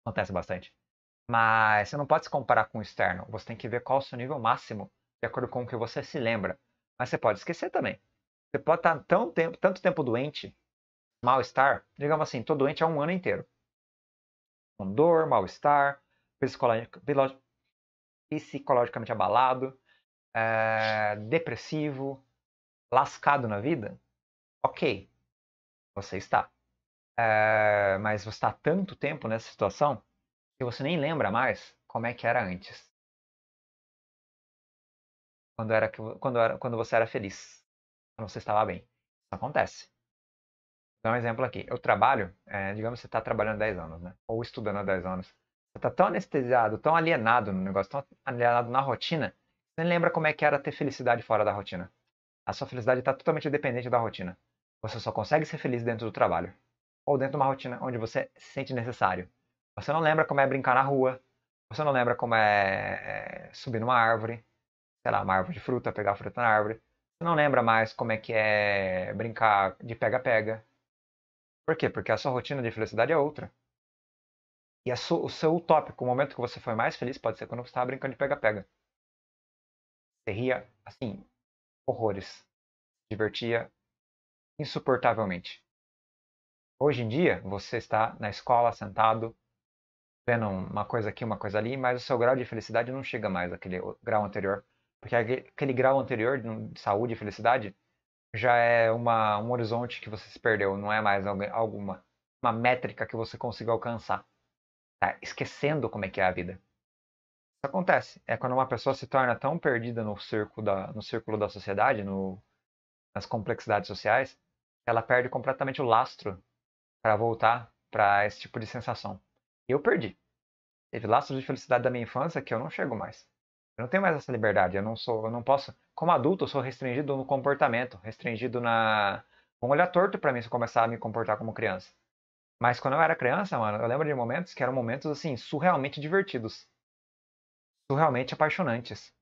acontece bastante. Mas você não pode se comparar com o externo. Você tem que ver qual é o seu nível máximo, de acordo com o que você se lembra. Mas você pode esquecer também. Você pode estar tá tão tempo, tanto tempo doente, mal-estar. Digamos assim, estou doente há um ano inteiro. Com dor, mal-estar, psicologicamente abalado, é, depressivo, lascado na vida ok, você está. É, mas você está tanto tempo nessa situação que você nem lembra mais como é que era antes. Quando, era, quando, era, quando você era feliz, quando você estava bem. Isso acontece. Vou dar um exemplo aqui. Eu trabalho, é, digamos que você está trabalhando 10 anos, né? Ou estudando há 10 anos. Você está tão anestesiado, tão alienado no negócio, tão alienado na rotina, você nem lembra como é que era ter felicidade fora da rotina. A sua felicidade está totalmente dependente da rotina. Você só consegue ser feliz dentro do trabalho ou dentro de uma rotina onde você se sente necessário. Você não lembra como é brincar na rua, você não lembra como é eh, subir numa árvore, sei lá, uma árvore de fruta, pegar fruta na árvore. Você não lembra mais como é que é brincar de pega-pega. Por quê? Porque a sua rotina de felicidade é outra. E o seu utópico, o momento que você foi mais feliz, pode ser quando você estava brincando de pega-pega. Você ria, assim, horrores. Se divertia insuportavelmente. Hoje em dia, você está na escola sentado, vendo uma coisa aqui, uma coisa ali, mas o seu grau de felicidade não chega mais àquele grau anterior. Porque aquele grau anterior de saúde e felicidade já é uma, um horizonte que você se perdeu, não é mais alguma uma métrica que você consiga alcançar. Tá esquecendo como é que é a vida. Isso acontece. É quando uma pessoa se torna tão perdida no círculo da, no círculo da sociedade, no, nas complexidades sociais, ela perde completamente o lastro para voltar para esse tipo de sensação. Eu perdi. Teve lastros de felicidade da minha infância que eu não chego mais. Eu não tenho mais essa liberdade. Eu não sou, eu não posso. Como adulto, eu sou restringido no comportamento, restringido na. um olhar torto para mim se eu começar a me comportar como criança. Mas quando eu era criança, mano, eu lembro de momentos que eram momentos assim surrealmente divertidos, surrealmente apaixonantes.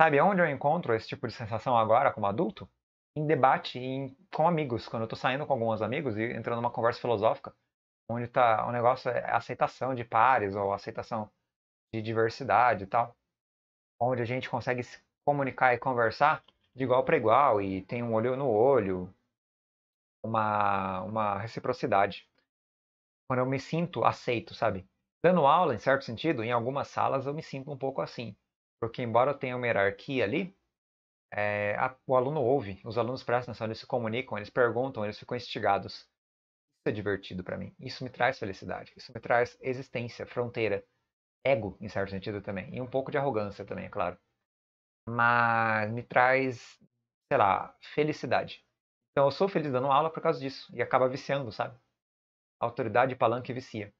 Sabe onde eu encontro esse tipo de sensação agora como adulto? em debate em, com amigos, quando eu estou saindo com alguns amigos e entrando numa conversa filosófica, onde tá o negócio é aceitação de pares ou aceitação de diversidade e tal, onde a gente consegue se comunicar e conversar de igual para igual e tem um olho no olho, uma, uma reciprocidade. Quando eu me sinto aceito, sabe? Dando aula, em certo sentido, em algumas salas eu me sinto um pouco assim, porque embora eu tenha uma hierarquia ali, é, a, o aluno ouve, os alunos prestam atenção, eles se comunicam, eles perguntam, eles ficam instigados. Isso é divertido para mim. Isso me traz felicidade. Isso me traz existência, fronteira, ego, em certo sentido também. E um pouco de arrogância também, é claro. Mas me traz, sei lá, felicidade. Então eu sou feliz dando aula por causa disso. E acaba viciando, sabe? Autoridade palanque vicia.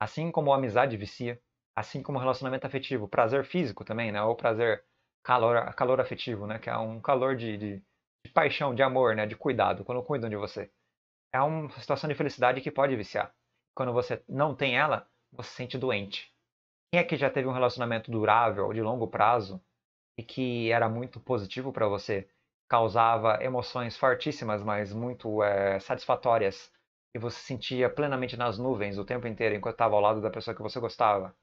Assim como a amizade vicia. Assim como o relacionamento afetivo. Prazer físico também, né? Ou prazer calor, calor afetivo, né? Que é um calor de, de, de paixão, de amor, né? De cuidado, quando cuidam de você. É uma situação de felicidade que pode viciar. Quando você não tem ela, você se sente doente. Quem é que já teve um relacionamento durável, de longo prazo, e que era muito positivo para você, causava emoções fortíssimas, mas muito é, satisfatórias, e você se sentia plenamente nas nuvens o tempo inteiro enquanto estava ao lado da pessoa que você gostava,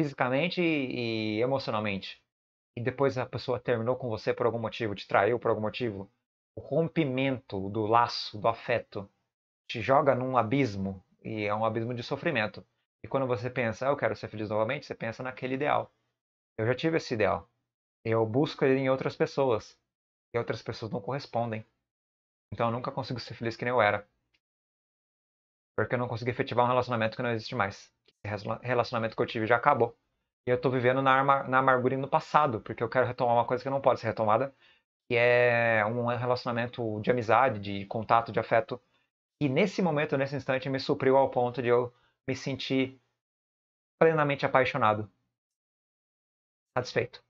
fisicamente e, e emocionalmente e depois a pessoa terminou com você por algum motivo, te traiu por algum motivo, o rompimento do laço, do afeto, te joga num abismo e é um abismo de sofrimento. E quando você pensa, ah, eu quero ser feliz novamente, você pensa naquele ideal. Eu já tive esse ideal. Eu busco ele em outras pessoas e outras pessoas não correspondem. Então eu nunca consigo ser feliz que nem eu era. Porque eu não consegui efetivar um relacionamento que não existe mais. Esse relacionamento que eu tive já acabou. E eu tô vivendo na, na amargura e no passado, porque eu quero retomar uma coisa que não pode ser retomada, que é um relacionamento de amizade, de contato, de afeto. E nesse momento, nesse instante, me supriu ao ponto de eu me sentir plenamente apaixonado, satisfeito.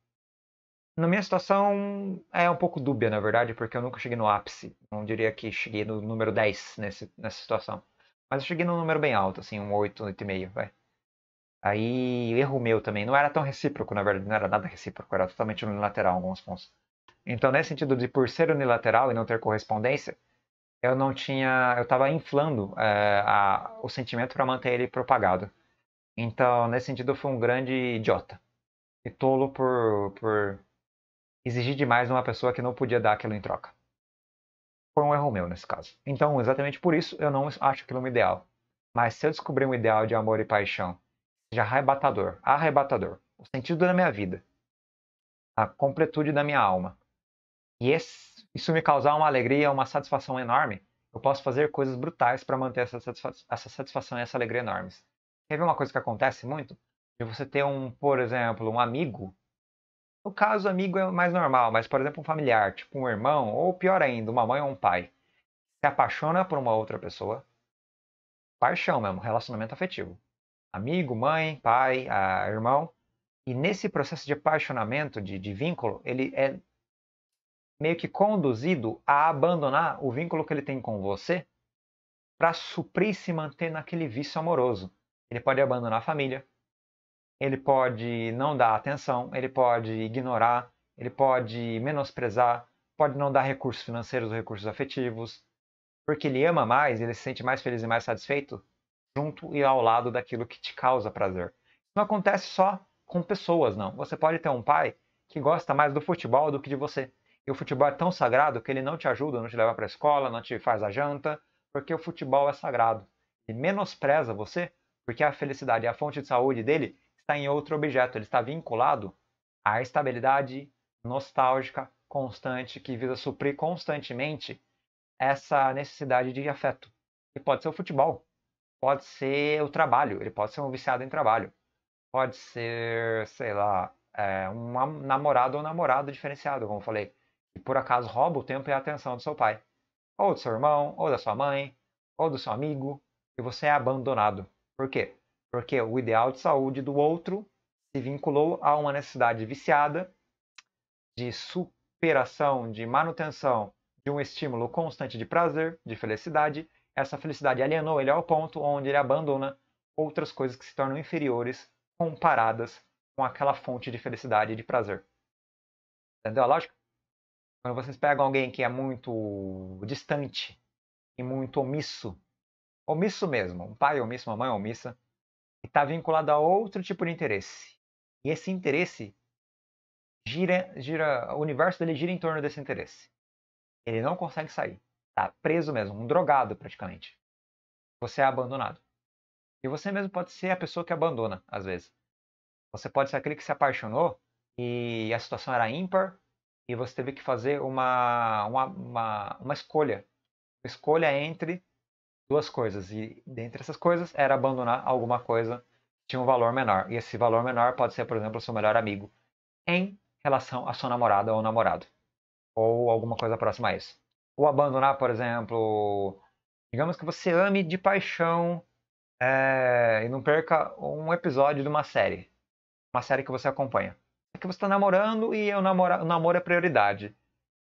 Na minha situação é um pouco dúbia, na verdade, porque eu nunca cheguei no ápice. Não diria que cheguei no número 10 nesse, nessa situação. Mas eu cheguei no número bem alto, assim, um 8, 8,5, vai. Aí, erro meu também. Não era tão recíproco, na verdade, não era nada recíproco, era totalmente unilateral em alguns pontos. Então, nesse sentido de por ser unilateral e não ter correspondência, eu não tinha. Eu estava inflando é, a, o sentimento para manter ele propagado. Então, nesse sentido, eu fui um grande idiota. E tolo por, por exigir demais de uma pessoa que não podia dar aquilo em troca. Foi um erro meu nesse caso. Então, exatamente por isso, eu não acho aquilo um ideal. Mas se eu descobrir um ideal de amor e paixão seja arrebatador, arrebatador, o sentido da minha vida, a completude da minha alma. E esse, isso me causar uma alegria, uma satisfação enorme, eu posso fazer coisas brutais para manter essa, satisfa essa satisfação e essa alegria enormes. Quer ver uma coisa que acontece muito? De você ter um, por exemplo, um amigo. No caso, amigo é mais normal, mas, por exemplo, um familiar, tipo um irmão, ou pior ainda, uma mãe ou um pai, se apaixona por uma outra pessoa, paixão mesmo, relacionamento afetivo amigo, mãe, pai, a, irmão. E nesse processo de apaixonamento, de, de vínculo, ele é meio que conduzido a abandonar o vínculo que ele tem com você para suprir e se manter naquele vício amoroso. Ele pode abandonar a família, ele pode não dar atenção, ele pode ignorar, ele pode menosprezar, pode não dar recursos financeiros ou recursos afetivos, porque ele ama mais, ele se sente mais feliz e mais satisfeito junto e ao lado daquilo que te causa prazer. Não acontece só com pessoas, não. Você pode ter um pai que gosta mais do futebol do que de você. E o futebol é tão sagrado que ele não te ajuda, não te leva para a escola, não te faz a janta, porque o futebol é sagrado. E menospreza você, porque a felicidade e a fonte de saúde dele está em outro objeto, ele está vinculado à estabilidade nostálgica constante que visa suprir constantemente essa necessidade de afeto. E pode ser o futebol, Pode ser o trabalho, ele pode ser um viciado em trabalho. Pode ser, sei lá, é, um namorado ou namorado diferenciado, como eu falei, que por acaso rouba o tempo e a atenção do seu pai, ou do seu irmão, ou da sua mãe, ou do seu amigo, e você é abandonado. Por quê? Porque o ideal de saúde do outro se vinculou a uma necessidade viciada de superação, de manutenção de um estímulo constante de prazer, de felicidade, essa felicidade alienou ele ao ponto onde ele abandona outras coisas que se tornam inferiores comparadas com aquela fonte de felicidade e de prazer. Entendeu a lógica? Quando vocês pegam alguém que é muito distante e muito omisso, omisso mesmo, um pai omisso, uma mãe omissa, e está vinculado a outro tipo de interesse. E esse interesse gira, gira, o universo dele gira em torno desse interesse. Ele não consegue sair tá preso mesmo, um drogado praticamente. Você é abandonado. E você mesmo pode ser a pessoa que abandona, às vezes. Você pode ser aquele que se apaixonou e a situação era ímpar e você teve que fazer uma, uma, uma, uma escolha. Uma escolha entre duas coisas. E dentre essas coisas era abandonar alguma coisa que tinha um valor menor. E esse valor menor pode ser, por exemplo, o seu melhor amigo em relação à sua namorada ou namorado. Ou alguma coisa próxima a isso ou abandonar, por exemplo, digamos que você ame de paixão é, e não perca um episódio de uma série, uma série que você acompanha. É que você está namorando e o namoro, o namoro é prioridade.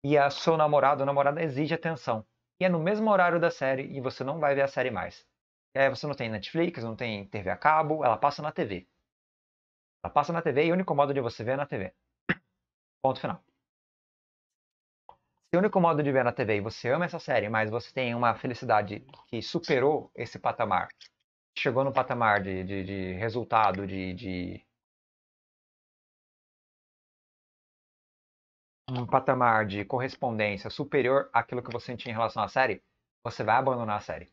E a seu namorado ou namorada exige atenção. E é no mesmo horário da série e você não vai ver a série mais. E é, aí você não tem Netflix, não tem TV a cabo, ela passa na TV. Ela passa na TV e o único modo de você ver é na TV. Ponto final seu único modo de ver na TV e você ama essa série, mas você tem uma felicidade que superou esse patamar, chegou no patamar de, de, de resultado, de, de, um patamar de correspondência superior àquilo que você tinha em relação à série, você vai abandonar a série.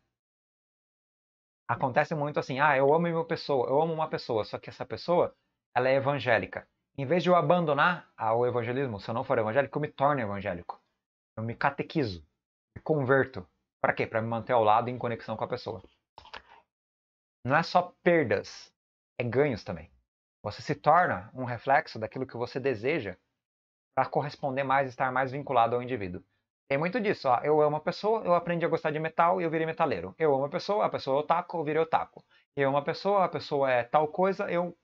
Acontece muito assim, ah, eu amo uma pessoa, eu amo uma pessoa, só que essa pessoa, ela é evangélica. Em vez de eu abandonar o evangelismo, se eu não for evangélico, eu me torno evangélico eu me catequizo, me converto. Para quê? Para me manter ao lado em conexão com a pessoa. Não é só perdas, é ganhos também. Você se torna um reflexo daquilo que você deseja para corresponder mais, estar mais vinculado ao indivíduo. Tem muito disso. Ó, eu amo a pessoa, eu aprendi a gostar de metal e eu virei metaleiro. Eu amo a pessoa, a pessoa é otaku, eu virei otaku. Eu amo a pessoa, a pessoa é tal coisa, eu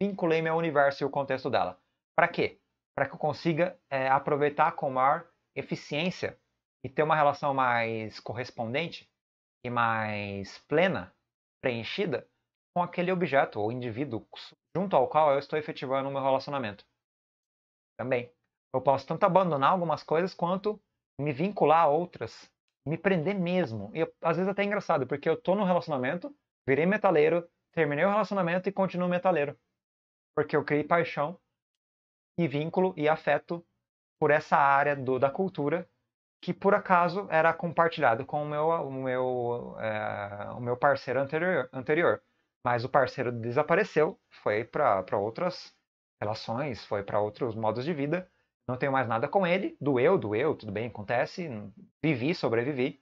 vinculei meu universo e o contexto dela. Para quê? Para que eu consiga é, aproveitar com maior eficiência e ter uma relação mais correspondente e mais plena, preenchida, com aquele objeto ou indivíduo junto ao qual eu estou efetivando o meu relacionamento. Também. Eu posso tanto abandonar algumas coisas quanto me vincular a outras, me prender mesmo. E eu, às vezes até é engraçado, porque eu estou no relacionamento, virei metaleiro, terminei o relacionamento e continuo metaleiro. Porque eu criei paixão e vínculo e afeto por essa área do, da cultura que por acaso era compartilhado com o meu, o meu, é, o meu parceiro anterior, anterior. Mas o parceiro desapareceu, foi para outras relações, foi para outros modos de vida. Não tenho mais nada com ele. Doeu, doeu, tudo bem, acontece. Vivi, sobrevivi.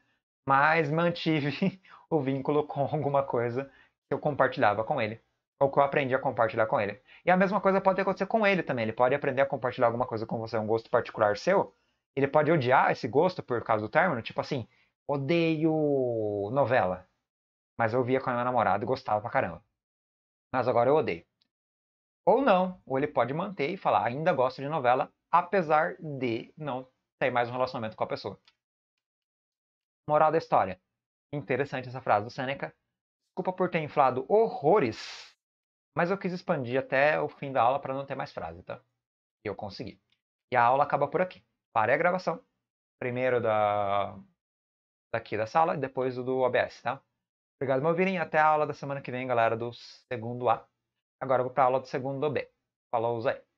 Mas mantive o vínculo com alguma coisa que eu compartilhava com ele o que eu aprendi a compartilhar com ele. E a mesma coisa pode acontecer com ele também. Ele pode aprender a compartilhar alguma coisa com você, um gosto particular seu. Ele pode odiar esse gosto por causa do término, tipo assim, odeio novela. Mas eu via com a minha namorada e gostava pra caramba. Mas agora eu odeio. Ou não, ou ele pode manter e falar, ainda gosto de novela, apesar de não ter mais um relacionamento com a pessoa. Moral da história. Interessante essa frase do Seneca. Desculpa por ter inflado horrores mas eu quis expandir até o fim da aula para não ter mais frase, tá? E eu consegui. E a aula acaba por aqui. Parei a gravação. Primeiro da daqui da sala e depois do OBS, tá? Obrigado por me ouvirem. Até a aula da semana que vem, galera, do segundo A. Agora eu vou para a aula do segundo B. Falou Zé.